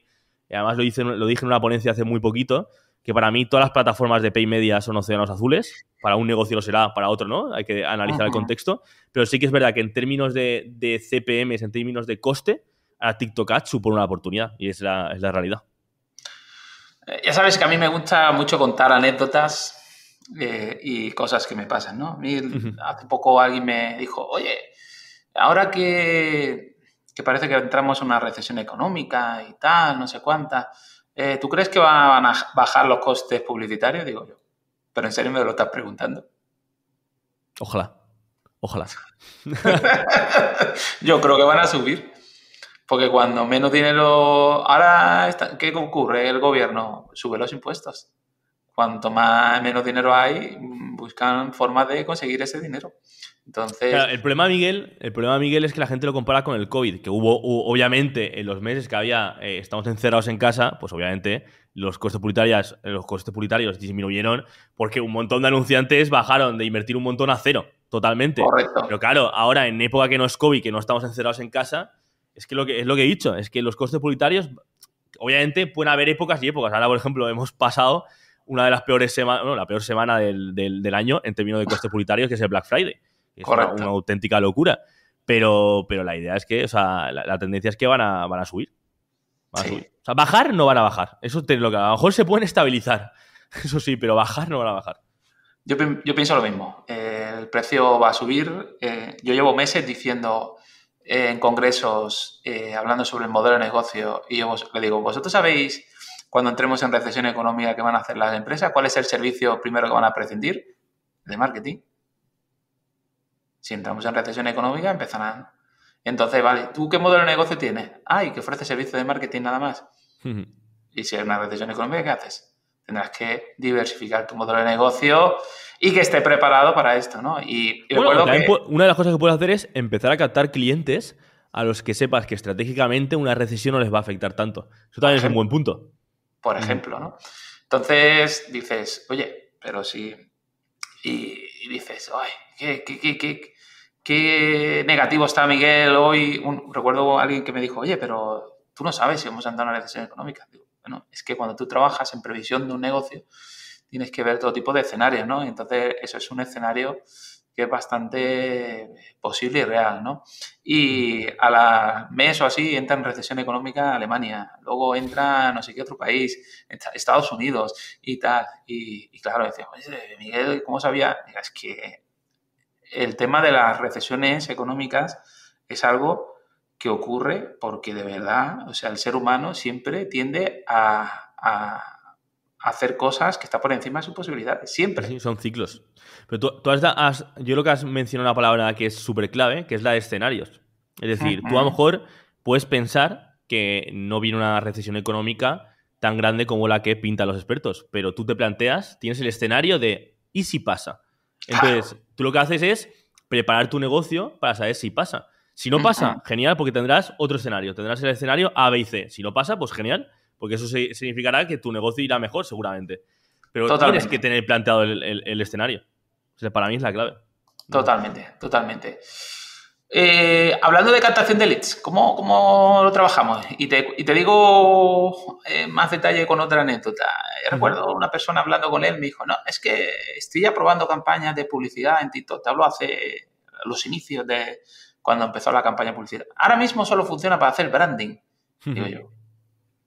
además lo, hice, lo dije en una ponencia hace muy poquito, que para mí todas las plataformas de pay media son océanos azules. Para un negocio lo será, para otro no. Hay que analizar el contexto. Pero sí que es verdad que en términos de, CPM en términos de coste, a TikTok Ads supone una oportunidad y es la, es la realidad. Eh, ya sabes que a mí me gusta mucho contar anécdotas eh, y cosas que me pasan, ¿no? hace poco alguien me dijo, oye, ahora que, parece que entramos en una recesión económica y tal, no sé cuánta, eh, ¿tú crees que van a bajar los costes publicitarios? Digo yo, pero en serio me lo estás preguntando. Ojalá, ojalá. (laughs) yo creo que van a subir. Porque cuando menos dinero. Ahora, está, ¿qué ocurre? El gobierno sube los impuestos cuanto menos dinero hay, buscan formas de conseguir ese dinero. Entonces. el problema, Miguel, el problema, Miguel, es que la gente lo compara con el COVID, que hubo, obviamente, en los meses que había, eh, estamos encerrados en casa, pues obviamente los costes publicitarios, los costes publicitarios disminuyeron porque un montón de anunciantes bajaron de invertir un montón a cero, totalmente. Correcto. Pero claro, ahora en época que no es COVID, que no estamos encerrados en casa, es que lo que es lo que he dicho, es que los costes publicitarios, obviamente, pueden haber épocas y épocas. Ahora, por ejemplo, hemos pasado una de las peores semanas, la peor semana del, año en términos de costes publicitarios, que es el Black Friday. Una, auténtica locura. Pero, pero la idea es que, o sea, la, tendencia es que van a, subir. bajar no van a bajar. Eso es lo que a lo mejor se pueden estabilizar. (laughs) Eso sí, pero bajar no van a bajar. Yo, pienso lo mismo. Eh, el precio va a subir. Eh, yo llevo meses diciendo eh, en congresos, hablando sobre el modelo de negocio, y yo le digo, ¿vosotros sabéis cuando entremos en recesión económica ¿qué van a hacer las empresas? ¿Cuál es el servicio primero que van a prescindir? De marketing. Si entramos en recesión económica, empezarán. Entonces, vale, ¿tú qué modelo de negocio tienes? Ay, que ofrece servicio de marketing nada más. Y si hay una recesión económica, ¿qué haces? Tendrás que diversificar tu modelo de negocio y que esté preparado para esto, ¿no? Y, bueno, que... una de las cosas que puedes hacer es empezar a captar clientes a los que sepas que estratégicamente una recesión no les va a afectar tanto. Eso también es un buen punto por ejemplo, ¿no? Entonces dices, oye, pero si... y, dices, ay, qué, qué, negativo está Miguel hoy. recuerdo alguien que me dijo, oye, pero tú no sabes si hemos a en una recesión económica. Digo, bueno, es que cuando tú trabajas en previsión de un negocio, tienes que ver todo tipo de escenarios, ¿no? Entonces, eso es un escenario es bastante posible y real, ¿no? Y a la mes o así entra en recesión económica Alemania, luego entra no sé qué otro país, Estados Unidos y tal. Y, claro, decíamos, Miguel, ¿cómo sabía? Mira, es que el tema de las recesiones económicas es algo que ocurre porque de verdad, o sea, el ser humano siempre tiende a hacer cosas que está por encima de su posibilidad, siempre. son ciclos. Pero tú, tú has, yo lo que has mencionado una palabra que es súper clave, que es la de escenarios. Es decir, tú a lo mejor puedes pensar que no viene una recesión económica tan grande como la que pintan los expertos, pero tú te planteas, tienes el escenario de ¿y si pasa? Entonces, tú lo que haces es preparar tu negocio para saber si pasa. Si no pasa, genial, porque tendrás otro escenario. Tendrás el escenario A, B y C. Si no pasa, pues genial porque eso significará que tu negocio irá mejor seguramente. Pero tienes que tener planteado el, escenario. O sea, para mí es la clave. Totalmente, totalmente. Eh, hablando de captación de leads, ¿cómo, lo trabajamos? Y te, digo eh, más detalle con otra anécdota. Eh, recuerdo una persona hablando con él, me dijo, no, es que estoy aprobando campañas de publicidad en TikTok. Te hablo hace los inicios de cuando empezó la campaña de publicidad. Ahora mismo solo funciona para hacer branding. Digo yo,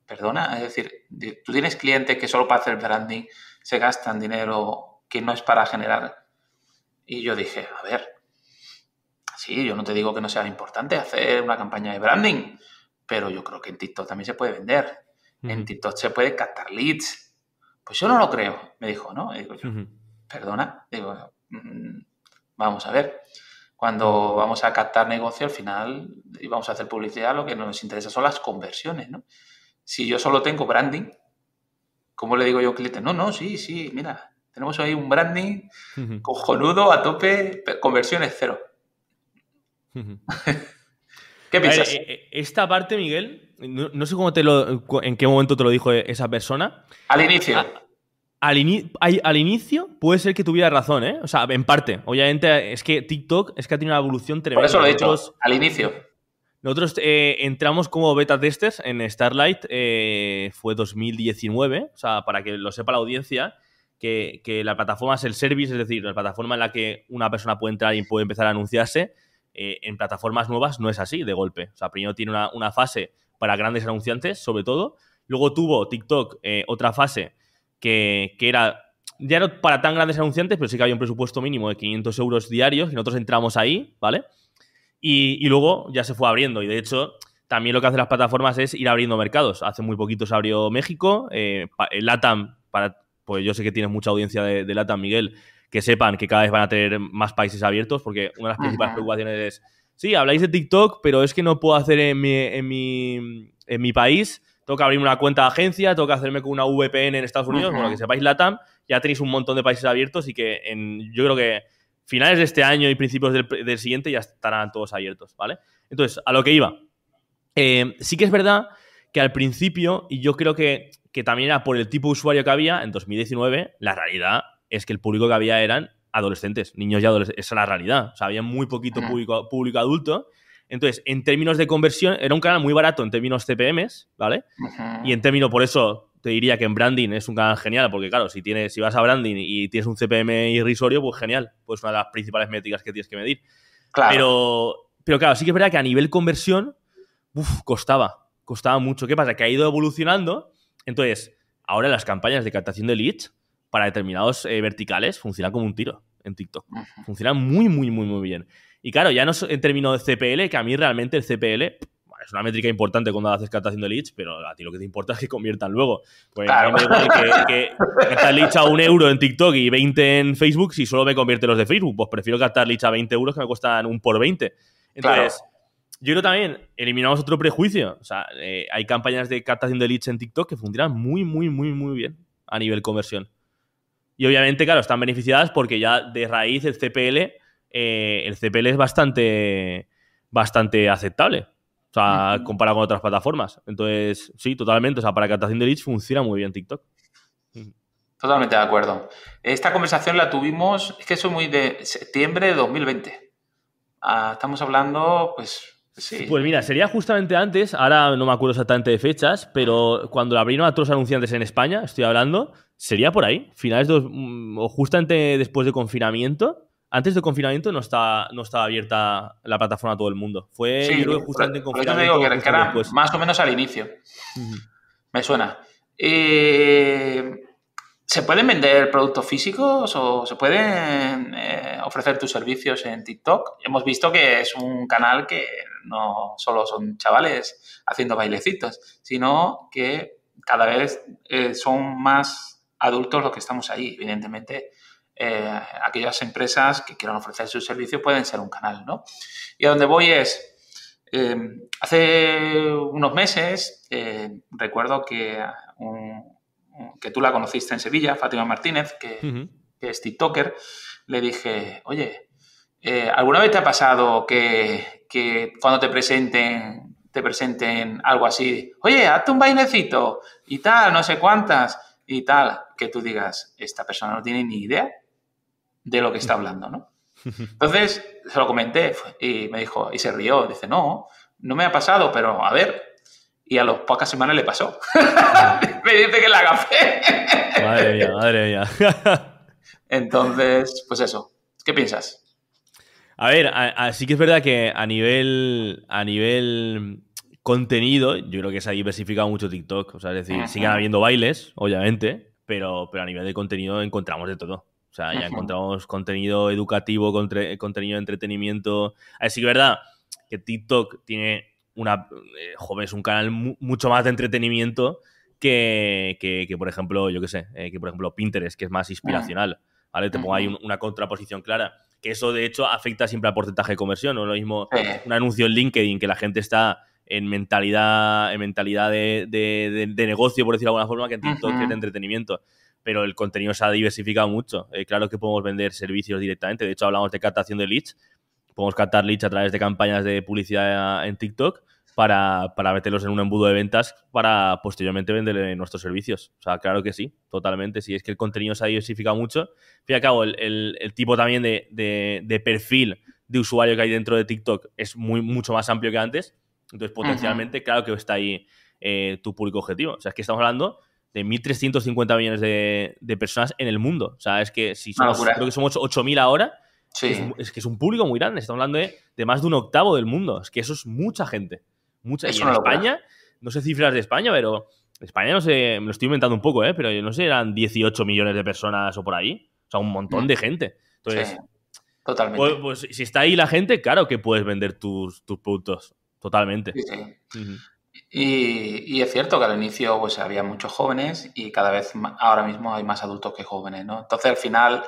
perdona, es decir, tú tienes clientes que solo para hacer branding se gastan dinero que no es para generar. Y yo dije, a ver, sí, yo no te digo que no sea importante hacer una campaña de branding, pero yo creo que en TikTok también se puede vender. En TikTok se puede captar leads. Pues yo no lo creo, me dijo, ¿no? perdona, digo, mm, vamos a ver. Cuando vamos a captar negocio, al final, y vamos a hacer publicidad, lo que nos interesa son las conversiones, ¿no? Si yo solo tengo branding, ¿cómo le digo yo al cliente? No, no, sí, sí, mira, tenemos ahí un branding cojonudo a tope, conversiones cero. (laughs) ¿Qué piensas? Eh, eh, esta parte, Miguel, no, sé cómo te lo, en qué momento te lo dijo esa persona. Al inicio. al, inicio puede ser que tuviera razón, ¿eh? O sea, en parte. Obviamente, es que TikTok es que ha tenido una evolución tremenda. Por eso lo he dicho, al inicio. Nosotros eh, entramos como beta testers en Starlight, eh, fue 2019, o sea, para que lo sepa la audiencia, que, la plataforma es el service, es decir, la plataforma en la que una persona puede entrar y puede empezar a anunciarse, eh, en plataformas nuevas no es así de golpe. O sea, primero tiene una, fase para grandes anunciantes, sobre todo, luego tuvo TikTok otra fase que, que era ya no para tan grandes anunciantes, pero sí que había un presupuesto mínimo de 500 euros diarios y nosotros entramos ahí, ¿vale? Y, luego ya se fue abriendo. Y de hecho, también lo que hacen las plataformas es ir abriendo mercados. Hace muy poquito se abrió México, eh, LATAM, pues yo sé que tienes mucha audiencia de, de, LATAM, Miguel, que sepan que cada vez van a tener más países abiertos, porque una de las principales preocupaciones es, sí, habláis de TikTok, pero es que no puedo hacer en mi, en mi, en mi país. Tengo que abrir una cuenta de agencia, tengo que hacerme con una VPN en Estados Unidos. Bueno, que sepáis LATAM, ya tenéis un montón de países abiertos y que en, yo creo que finales de este año y principios del, siguiente ya estarán todos abiertos, ¿vale? Entonces, a lo que iba. Eh, sí que es verdad que al principio, y yo creo que, también era por el tipo de usuario que había, en 2019, la realidad es que el público que había eran adolescentes, niños y adolescentes. Esa es la realidad. O sea, había muy poquito público, público adulto. Entonces, en términos de conversión, era un canal muy barato en términos CPMs, ¿vale? Y en términos, por eso, te diría que en branding es un canal genial, porque claro, si tienes, si vas a branding y tienes un CPM irrisorio, pues genial, pues una de las principales métricas que tienes que medir. Claro. Pero, claro, sí que es verdad que a nivel conversión, costaba, costaba mucho. ¿Qué pasa? Que ha ido evolucionando. Entonces, ahora las campañas de captación de leads para determinados eh, verticales funcionan como un tiro en TikTok. Funcionan muy, muy, muy, muy bien. Y claro, ya no en términos de CPL, que a mí realmente el CPL es una métrica importante cuando haces captación de leads, pero a ti lo que te importa es que conviertan luego. Pues claro. me que, que captar leads a un euro en TikTok y 20 en Facebook si solo me convierte los de Facebook. Pues prefiero captar leads a 20 euros que me cuestan un por 20. Entonces, yo creo también, eliminamos otro prejuicio. O sea, eh, hay campañas de captación de leads en TikTok que funcionan muy, muy, muy, muy bien a nivel conversión. Y obviamente, claro, están beneficiadas porque ya de raíz el CPL, eh, el CPL es bastante, bastante aceptable. O sea, comparado con otras plataformas. Entonces, sí, totalmente. O sea, para captación de leads funciona muy bien TikTok. Totalmente de acuerdo. Esta conversación la tuvimos, es que soy muy de septiembre de 2020. Ah, estamos hablando, pues, Pues mira, sería justamente antes, ahora no me acuerdo exactamente de fechas, pero cuando la abrieron a otros anunciantes en España, estoy hablando, sería por ahí, finales de, mm, o justamente después de confinamiento, antes del confinamiento no está, no estaba abierta la plataforma a todo el mundo. Fue, justamente en confinamiento. Yo digo más o menos al inicio. Me suena. Eh, ¿Se pueden vender productos físicos o se pueden eh, ofrecer tus servicios en TikTok? Hemos visto que es un canal que no solo son chavales haciendo bailecitos, sino que cada vez eh, son más adultos los que estamos ahí. Evidentemente, eh, aquellas empresas que quieran ofrecer sus servicios pueden ser un canal, ¿no? Y a donde voy es, eh, hace unos meses eh, recuerdo que, que tú la conociste en Sevilla, Fátima Martínez, que, es TikToker, le dije, oye, ¿alguna vez te ha pasado que, cuando te presenten, te presenten algo así, oye, hazte un bailecito y tal, no sé cuántas y tal, que tú digas, esta persona no tiene ni idea de lo que está hablando, ¿no? Entonces, se lo comenté y me dijo, y se rió, dice, no, no me ha pasado, pero a ver. Y a los pocas semanas le pasó. (laughs) me dice que la café. madre mía, madre mía. (laughs) Entonces, pues eso. ¿Qué piensas? A ver, así que es verdad que a nivel, a nivel contenido, yo creo que se ha diversificado mucho TikTok. O sea, es decir, siguen habiendo bailes, obviamente, pero, pero a nivel de contenido encontramos de todo. O sea, ya encontramos contenido educativo, contenido de entretenimiento. Así que verdad que TikTok tiene una. Eh, es un canal mucho más de entretenimiento que, que, que por ejemplo, yo qué sé, eh, que por ejemplo Pinterest, que es más inspiracional. ¿Vale? Te pongo ahí una contraposición clara. Que eso, de hecho, afecta siempre al porcentaje de conversión. No lo mismo un anuncio en LinkedIn que la gente está en mentalidad, en mentalidad de, de, de, negocio, por decirlo de alguna forma, que en TikTok, es de entretenimiento pero el contenido se ha diversificado mucho. Eh, claro que podemos vender servicios directamente. De hecho, hablamos de captación de leads. Podemos captar leads a través de campañas de publicidad en TikTok para, meterlos en un embudo de ventas para posteriormente vender nuestros servicios. O sea, claro que sí, totalmente. Si es que el contenido se ha diversificado mucho. Fíjate, cabo, el, el, el, tipo también de, perfil de usuario que hay dentro de TikTok es muy, mucho más amplio que antes. Entonces, potencialmente, claro que está ahí eh, tu público objetivo. O sea, es que estamos hablando de 1.350 millones de, personas en el mundo. O sea, es que si somos, creo que somos 8.000 ahora, es, que es un público muy grande. Estamos hablando de, más de un octavo del mundo. Es que eso es mucha gente. Mucha. Es y en España, no sé cifras de España, pero España no sé, me lo estoy inventando un poco, ¿eh? pero no sé, eran 18 millones de personas o por ahí. O sea, un montón mm. de gente. Entonces, sí. totalmente. Pues, pues, si está ahí la gente, claro que puedes vender tus, tus productos. Totalmente. Sí, sí. Y, es cierto que al inicio pues había muchos jóvenes y cada vez ahora mismo hay más adultos que jóvenes, ¿no? Entonces al final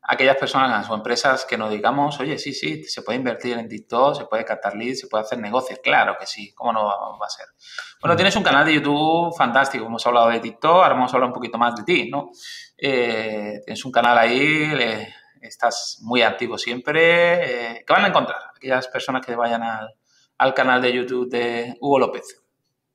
aquellas personas o empresas que nos digamos, oye, sí, sí, se puede invertir en TikTok, se puede captar leads, se puede hacer negocios, claro que sí, ¿cómo no va a ser? Bueno, mm. tienes un canal de YouTube fantástico, hemos hablado de TikTok, ahora vamos a hablar un poquito más de ti, ¿no? Eh, tienes un canal ahí, estás muy activo siempre, que eh, ¿qué van a encontrar aquellas personas que vayan al canal de YouTube de Hugo López?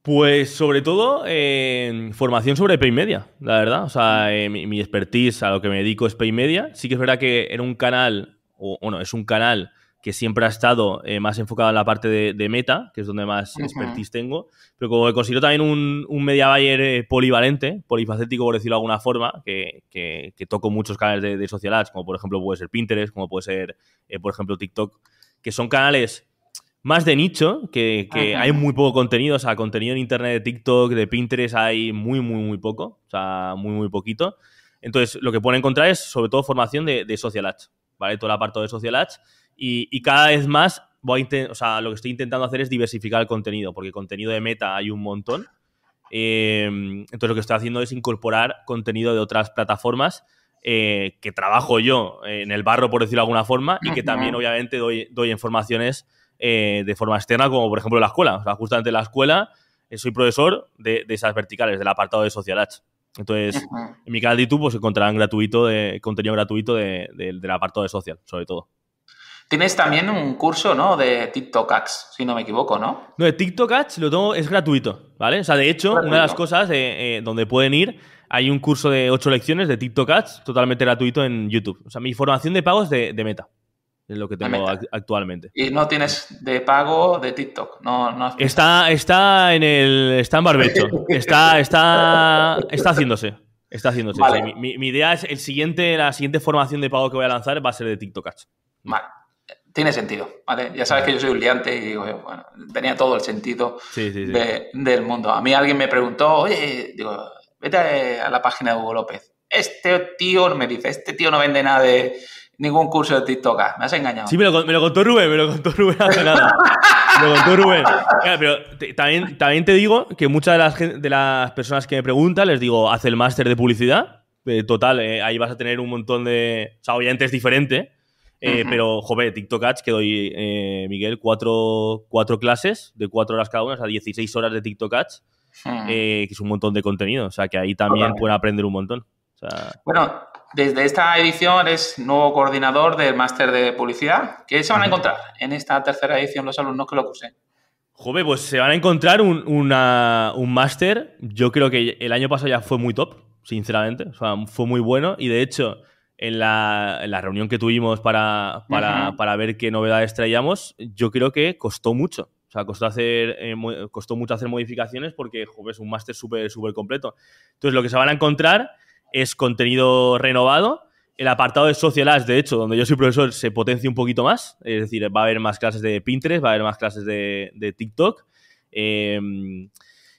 Pues sobre todo en eh, formación sobre pay media, la verdad. O sea, eh, mi, expertise a lo que me dedico es pay media. Sí que es verdad que era un canal, o bueno, es un canal que siempre ha estado eh, más enfocado en la parte de, meta, que es donde más expertise tengo, pero como considero también un, un media buyer polivalente, polifacético por decirlo de alguna forma, que, toco muchos canales de, de, social ads, como por ejemplo puede ser Pinterest, como puede ser, por ejemplo, TikTok, que son canales más de nicho, que, hay muy poco contenido, o sea, contenido en internet de TikTok, de Pinterest, hay muy, muy, muy poco, o sea, muy, muy poquito. Entonces, lo que pueden encontrar es sobre todo formación de, social ads, ¿vale? Todo el apartado de social ads. Y, cada vez más, voy o sea, lo que estoy intentando hacer es diversificar el contenido, porque contenido de meta hay un montón. Em, entonces, lo que estoy haciendo es incorporar contenido de otras plataformas eh, que trabajo yo en el barro, por decirlo de alguna forma, y que también, obviamente, doy, doy informaciones eh, de forma externa, como por ejemplo la escuela. O sea, justamente la escuela, eh, soy profesor de, esas verticales, del apartado de Social Ads. Entonces, en mi canal de YouTube pues, encontrarán gratuito de, contenido gratuito del apartado de social, sobre todo. Tienes también un curso, ¿no? De TikTok Ads, si no me equivoco, ¿no? No, de TikTok Ads lo tengo, es gratuito, ¿vale? O sea, de hecho, una de las cosas eh, donde pueden ir, hay un curso de ocho lecciones de TikTok Ads totalmente gratuito en YouTube. O sea, mi formación de pago es de meta es lo que tengo actualmente. Y no tienes de pago de TikTok, no, no está, está en el. está en barbecho. (laughs) está, está, está haciéndose. Está haciéndose. mi, idea es el siguiente, la siguiente formación de pago que voy a lanzar va a ser de TikTok Ads. Vale. Tiene sentido, Ya sabes que yo soy un liante y tenía todo el sentido del mundo. A mí alguien me preguntó, oye, digo, vete a la página de Hugo López. Este tío me dice, este tío no vende nada de ningún curso de TikTok. Ah, me has engañado. Sí, me lo, contó Rubén, me lo contó Rubén nada. (laughs) me lo contó Rubén. Claro, pero también, también te digo que muchas de las, de las personas que me preguntan, les digo, haz el máster de publicidad. Eh, total, eh, ahí vas a tener un montón de. O sea, obviamente es diferente. Eh, pero, joder, TikTok Ads que doy, Miguel, cuatro, clases de cuatro horas cada una, o sea, 16 horas de TikTok Ads, hmm. que es un montón de contenido. O sea, que ahí también Totalmente. pueden aprender un montón. bueno, desde esta edición eres nuevo coordinador del máster de publicidad. ¿Qué se van a encontrar en esta tercera edición los alumnos que lo cursen? Joder, pues se van a encontrar un, un máster. Yo creo que el año pasado ya fue muy top, sinceramente. O sea, fue muy bueno. Y de hecho, en la, en la reunión que tuvimos para, para, para, ver qué novedades traíamos, yo creo que costó mucho. O sea, costó, hacer, eh, costó mucho hacer modificaciones porque, joder, es un máster súper, súper completo. Entonces, lo que se van a encontrar es contenido renovado. El apartado de Social Ads, de hecho, donde yo soy profesor, se potencia un poquito más. Es decir, va a haber más clases de Pinterest, va a haber más clases de, TikTok. Eh,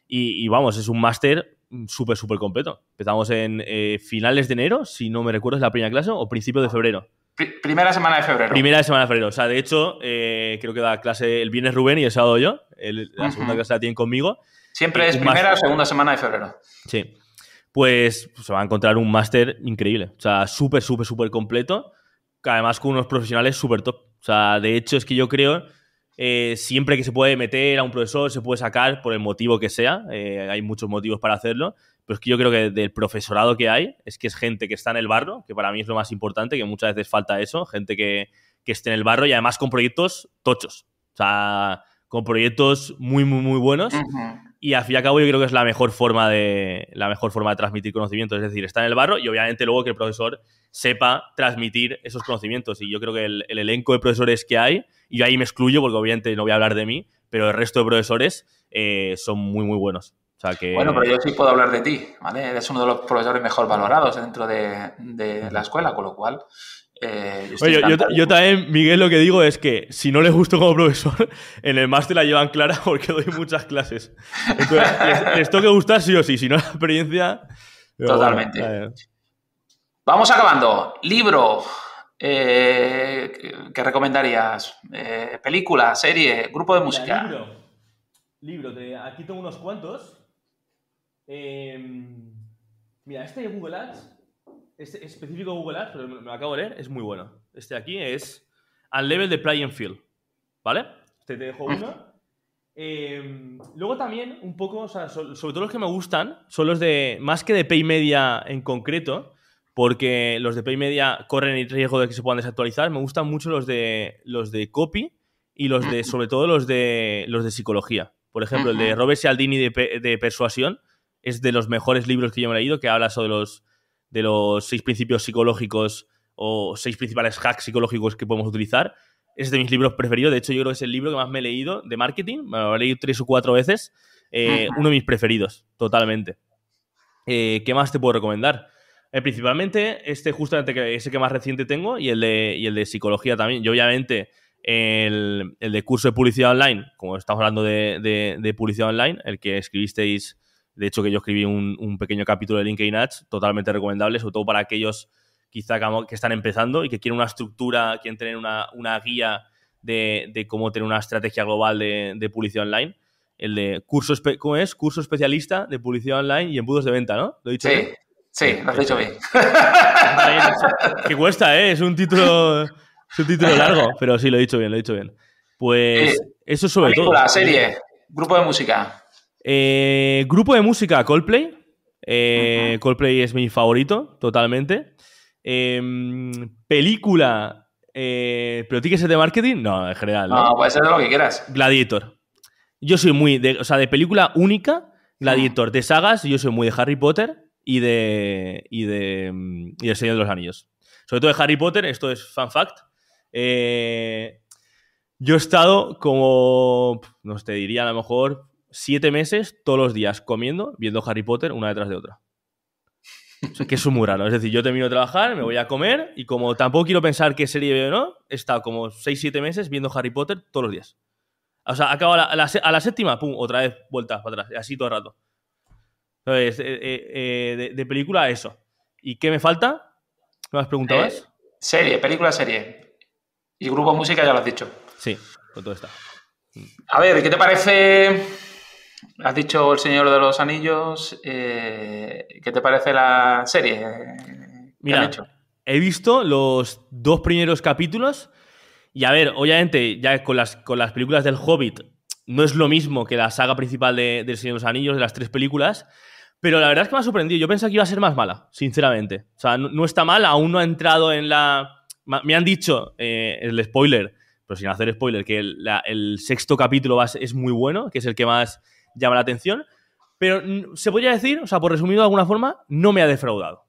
y, vamos, es un máster súper, súper completo. Empezamos en eh, finales de enero, si no me recuerdo, es la primera clase, o principio de febrero. Primera semana de febrero. Primera semana de febrero. O sea, de hecho, eh, creo que da clase el viernes Rubén y el sábado yo. la segunda clase la tienen conmigo. Siempre es primera o segunda semana de febrero. Sí pues, se va a encontrar un máster increíble. O sea, súper, súper, súper completo. Además con unos profesionales súper top. O sea, de hecho es que yo creo, eh, siempre que se puede meter a un profesor, se puede sacar por el motivo que sea. Eh, hay muchos motivos para hacerlo. Pero es que yo creo que del profesorado que hay, es que es gente que está en el barro, que para mí es lo más importante, que muchas veces falta eso, gente que, que esté en el barro y además con proyectos tochos. O sea, con proyectos muy, muy, muy buenos. Y al fin y al cabo yo creo que es la mejor forma de, la mejor forma de transmitir conocimientos, es decir, está en el barro y obviamente luego que el profesor sepa transmitir esos conocimientos. Y yo creo que el, elenco de profesores que hay, y yo ahí me excluyo porque obviamente no voy a hablar de mí, pero el resto de profesores eh, son muy, muy buenos. Bueno, pero yo sí puedo hablar de ti, ¿vale? Eres uno de los profesores mejor valorados dentro de, de la escuela, con lo cual eh, yo, también, Miguel, lo que digo es que si no le gusto como profesor, (laughs) en el máster la llevan clara (laughs) porque doy muchas clases. Esto que gusta sí o sí, si no la experiencia... Totalmente. Vamos acabando. Libro, que eh, ¿qué recomendarías? Eh, película, serie, grupo de música. Libro. libro aquí tengo unos cuantos. Em, mira, este de Google Ads este específico Google Ads, pero me lo acabo de leer, es muy bueno. Este aquí es al level de play and field. ¿Vale? te dejo uno. Em, luego también, un poco, o sea, sobre todo los que me gustan, son los de, más que de pay media en concreto, porque los de pay media corren el riesgo de que se puedan desactualizar, me gustan mucho los de, los de copy y los de, (laughs) sobre todo los de, los de psicología. Por ejemplo, el de Robert Cialdini de, de Persuasión es de los mejores libros que yo me he leído, que habla sobre los de los seis principios psicológicos o seis principales hacks psicológicos que podemos utilizar. Es de mis libros preferidos. De hecho, yo creo que es el libro que más me he leído de marketing. Me lo he leído tres o cuatro veces. Eh, uno de mis preferidos, totalmente. Eh, ¿Qué más te puedo recomendar? Eh, principalmente este, justamente que, ese que más reciente tengo y el de, el de psicología también. yo obviamente el, el, de curso de publicidad online, como estamos hablando de publicidad online, el que escribisteis de hecho, que yo escribí un, pequeño capítulo de LinkedIn Ads totalmente recomendable, sobre todo para aquellos quizá que están empezando y que quieren una estructura, quieren tener una, guía de, cómo tener una estrategia global de, de publicidad online. El de curso, es? Curso especialista de publicidad online y embudos de venta, ¿no? ¿Lo he dicho sí, Sí, lo has dicho bien. que cuesta, ¿eh? Es un título, largo, pero sí, lo he dicho bien, lo he dicho bien. Pues eso sobre todo. La serie, grupo de música. Eh, grupo de música, Coldplay. Eh, Coldplay es mi favorito, totalmente. Em, película. Eh, ¿Pero tickets de marketing? No, en general. No, puede ser lo que quieras. Gladiator. Yo soy muy. De, o sea, de película única, ah. Gladiator. De sagas, yo soy muy de Harry Potter y de. Y de. Mm, y el Señor de los Anillos. Sobre todo de Harry Potter, esto es fan fact. Yo he estado como, no te diría a lo mejor, siete meses todos los días comiendo, viendo Harry Potter una detrás de otra. O sea, que es un murano. Es decir, yo termino de trabajar, me voy a comer y como tampoco quiero pensar qué serie veo, ¿no? He estado como seis, siete meses viendo Harry Potter todos los días. O sea, acabo a la, séptima, pum, otra vez vuelta para atrás, así todo el rato. Entonces, eh, eh, eh, de, de, película eso. ¿Y qué me falta? ¿Me has preguntado Serie, película, serie. Y grupo música ya lo has dicho. Sí, con todo está. A ver, ¿qué te parece Has dicho El Señor de los Anillos. Eh, ¿Qué te parece la serie? Mira, he visto los dos primeros capítulos. Y a ver, obviamente, ya con las, con las películas del Hobbit no es lo mismo que la saga principal de, Señor de los Anillos, de las tres películas. Pero la verdad es que me ha sorprendido. Yo pensaba que iba a ser más mala, sinceramente. O sea, no, está mal, aún no ha entrado en la. Me han dicho eh, el spoiler, pero sin hacer spoiler, que el, sexto capítulo es muy bueno, que es el que más llama la atención. Pero se podría decir, o sea, por resumido de alguna forma, no me ha defraudado.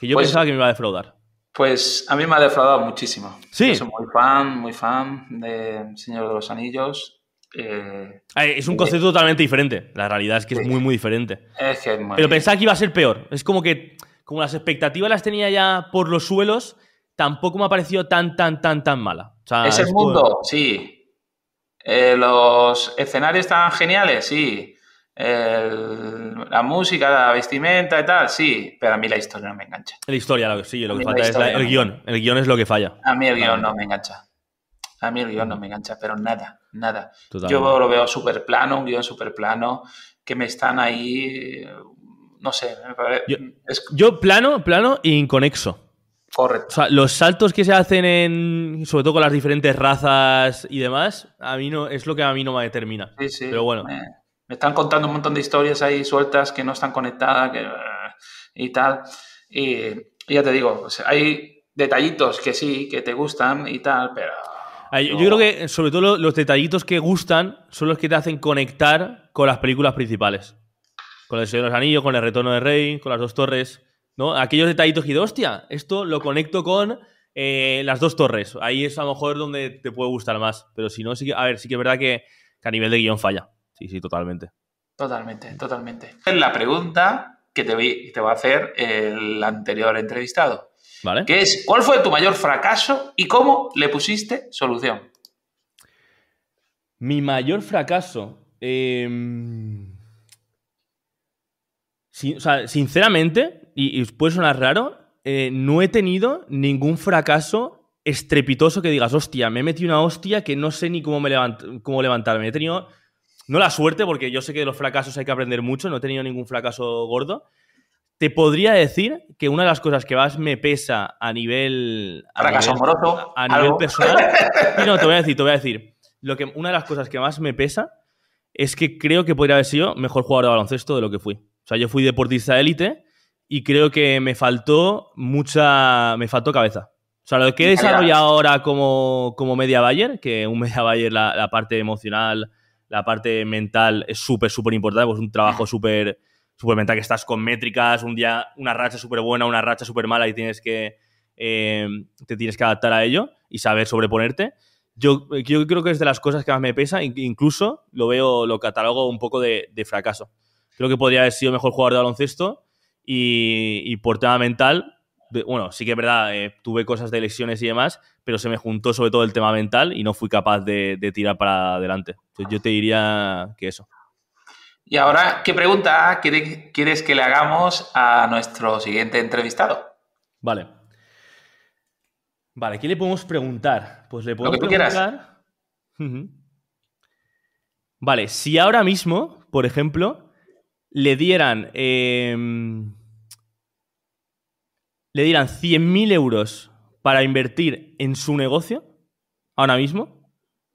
Que yo pues pensaba que me iba a defraudar. Pues a mí me ha defraudado muchísimo. Sí. soy muy fan, muy fan de Señor de los Anillos. Eh, es un eh, concepto totalmente diferente. La realidad es que es muy, muy diferente. Es que es muy Pero pensaba que iba a ser peor. Es como que, como las expectativas las tenía ya por los suelos, tampoco me ha parecido tan, tan, tan, tan mala. es el mundo, sí. Eh, ¿Los escenarios estaban geniales? Sí. la música, la vestimenta y tal, sí, pero a mí la historia no me engancha. La historia, sí, lo que falta es el guión. El guión es lo que falla. A mí el guión no me engancha. A mí el guión no me engancha, pero nada, nada. Yo lo veo súper plano, un guión súper plano, que me están ahí, no sé. yo, yo plano, plano e inconexo. O sea, los saltos que se hacen en. Sobre todo con las diferentes razas y demás, a mí no, es lo que a mí no me determina. Sí, sí. Pero bueno. Me, están contando un montón de historias ahí sueltas que no están conectadas y tal. Y, ya te digo, hay detallitos que sí, que te gustan y tal, pero. Yo, creo que sobre todo los detallitos que gustan son los que te hacen conectar con las películas principales. Con el Señor de los Anillos, con el Retorno de Rey, con las dos torres. ¿no? Aquellos detallitos de hostia, esto lo conecto con eh, las dos torres. Ahí es a lo mejor donde te puede gustar más. Pero si no, sí que, a ver, sí que es verdad que, a nivel de guión falla. Sí, sí, totalmente. Totalmente, totalmente. La pregunta que te, vi, te va a hacer el anterior entrevistado. Que es, ¿cuál fue tu mayor fracaso y cómo le pusiste solución? Mi mayor fracaso. Em, sinceramente, y, puede sonar raro, eh, no he tenido ningún fracaso estrepitoso que digas, hostia, me he metido una hostia que no sé ni cómo, me levant cómo levantarme. He tenido, no la suerte, porque yo sé que de los fracasos hay que aprender mucho, no he tenido ningún fracaso gordo. Te podría decir que una de las cosas que más me pesa a nivel. fracaso amoroso. A, nivel personal. (laughs) no, te voy a decir, te voy a decir. Lo que, una de las cosas que más me pesa es que creo que podría haber sido mejor jugador de baloncesto de lo que fui. O sea, yo fui deportista élite y creo que me faltó mucha, me faltó cabeza. O sea, lo que he desarrollado ahora como, como media buyer, que un media buyer la, parte emocional, la parte mental es súper, súper importante, pues un trabajo (laughs) súper, súper mental, que estás con métricas, un día una racha súper buena, una racha súper mala y tienes que, em, te tienes que adaptar a ello y saber sobreponerte. Yo, yo, creo que es de las cosas que más me pesa, incluso lo veo, lo catalogo un poco de, de fracaso. Creo que podría haber sido mejor jugador de baloncesto, y, por tema mental, bueno, sí que es verdad, eh, tuve cosas de lesiones y demás, pero se me juntó sobre todo el tema mental y no fui capaz de, tirar para adelante. Entonces yo te diría que eso. Y ahora, ¿qué pregunta quieres que le hagamos a nuestro siguiente entrevistado? Vale. Vale, ¿qué le podemos preguntar? Pues le podemos preguntar. Quieras. Vale, si ahora mismo, por ejemplo, le dieran. Em, le dirán 100.000 euros para invertir en su negocio, ahora mismo,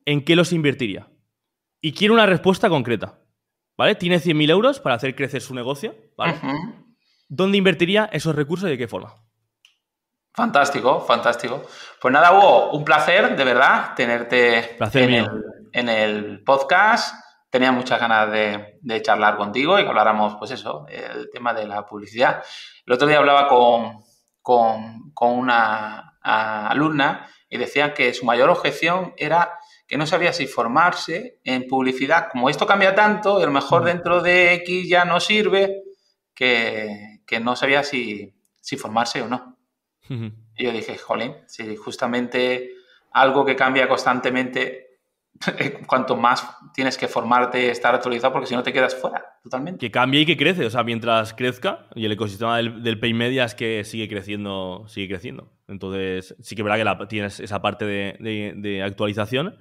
¿en qué los invertiría? Y quiero una respuesta concreta. ¿Vale? Tiene 100.000 euros para hacer crecer su negocio, ¿Dónde invertiría esos recursos y de qué forma? Fantástico, fantástico. Pues nada, Hugo, un placer, de verdad, tenerte en, El, podcast. Tenía muchas ganas de, de, charlar contigo y que habláramos, pues eso, el tema de la publicidad. El otro día hablaba con, con, una alumna y decía que su mayor objeción era que no sabía si formarse en publicidad, como esto cambia tanto, lo mejor mm. dentro de X ya no sirve, que, no sabía si, formarse o no. Y yo dije, jolín, si justamente algo que cambia constantemente eh, cuanto más tienes que formarte, estar actualizado, porque si no te quedas fuera totalmente. Que cambie y que crece, o sea, mientras crezca y el ecosistema del, del pay media es que sigue creciendo, sigue creciendo. Entonces, sí que es verdad que la, tienes esa parte de, actualización,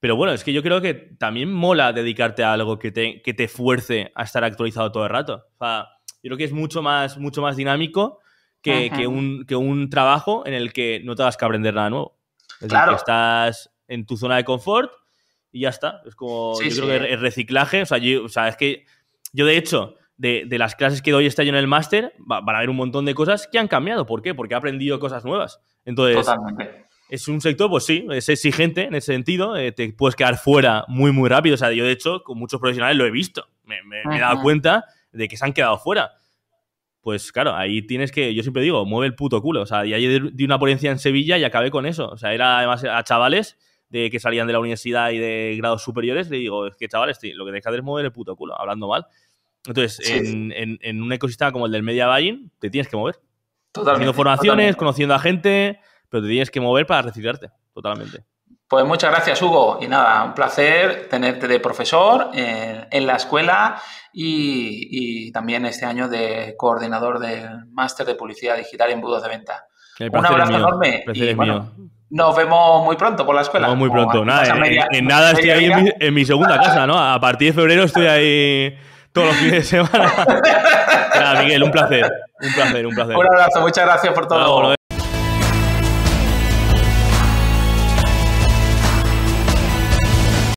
pero bueno, es que yo creo que también mola dedicarte a algo que te, que te fuerce a estar actualizado todo el rato. O sea, yo creo que es mucho más, mucho más dinámico que, que un, que un trabajo en el que no te vas que aprender nada nuevo. claro. estás en tu zona de confort, y ya está. Es como, yo creo que el reciclaje, o sea, es que yo de hecho, de, las clases que doy este año en el máster, para van a haber un montón de cosas que han cambiado. ¿Por qué? Porque he aprendido cosas nuevas. Entonces, es un sector, pues sí, es exigente en ese sentido, eh, te puedes quedar fuera muy, muy rápido. O sea, yo de hecho, con muchos profesionales lo he visto, me, he dado cuenta de que se han quedado fuera pues claro, ahí tienes que, yo siempre digo, mueve el puto culo. O sea, ayer di una ponencia en Sevilla y acabé con eso. O sea, era además a chavales de que salían de la universidad y de grados superiores, le digo, es que chavales, lo que te que hacer es mover el puto culo, hablando mal. Entonces, en, en, un ecosistema como el del media buying, te tienes que mover. Totalmente. Haciendo formaciones, conociendo a gente, pero te tienes que mover para reciclarte, totalmente. Pues muchas gracias, Hugo. Y nada, un placer tenerte de profesor eh, en, la escuela y, y, también este año de coordinador del máster de publicidad digital en budos de venta. Un abrazo enorme. El placer mío. Nos vemos muy pronto por la escuela. muy pronto. Nada, eh, en, nada estoy ahí en mi, segunda casa, ¿no? A partir de febrero estoy ahí todos los fines de semana. (laughs) nada, Miguel, un placer. Un placer, un placer. Un abrazo, muchas gracias por todo.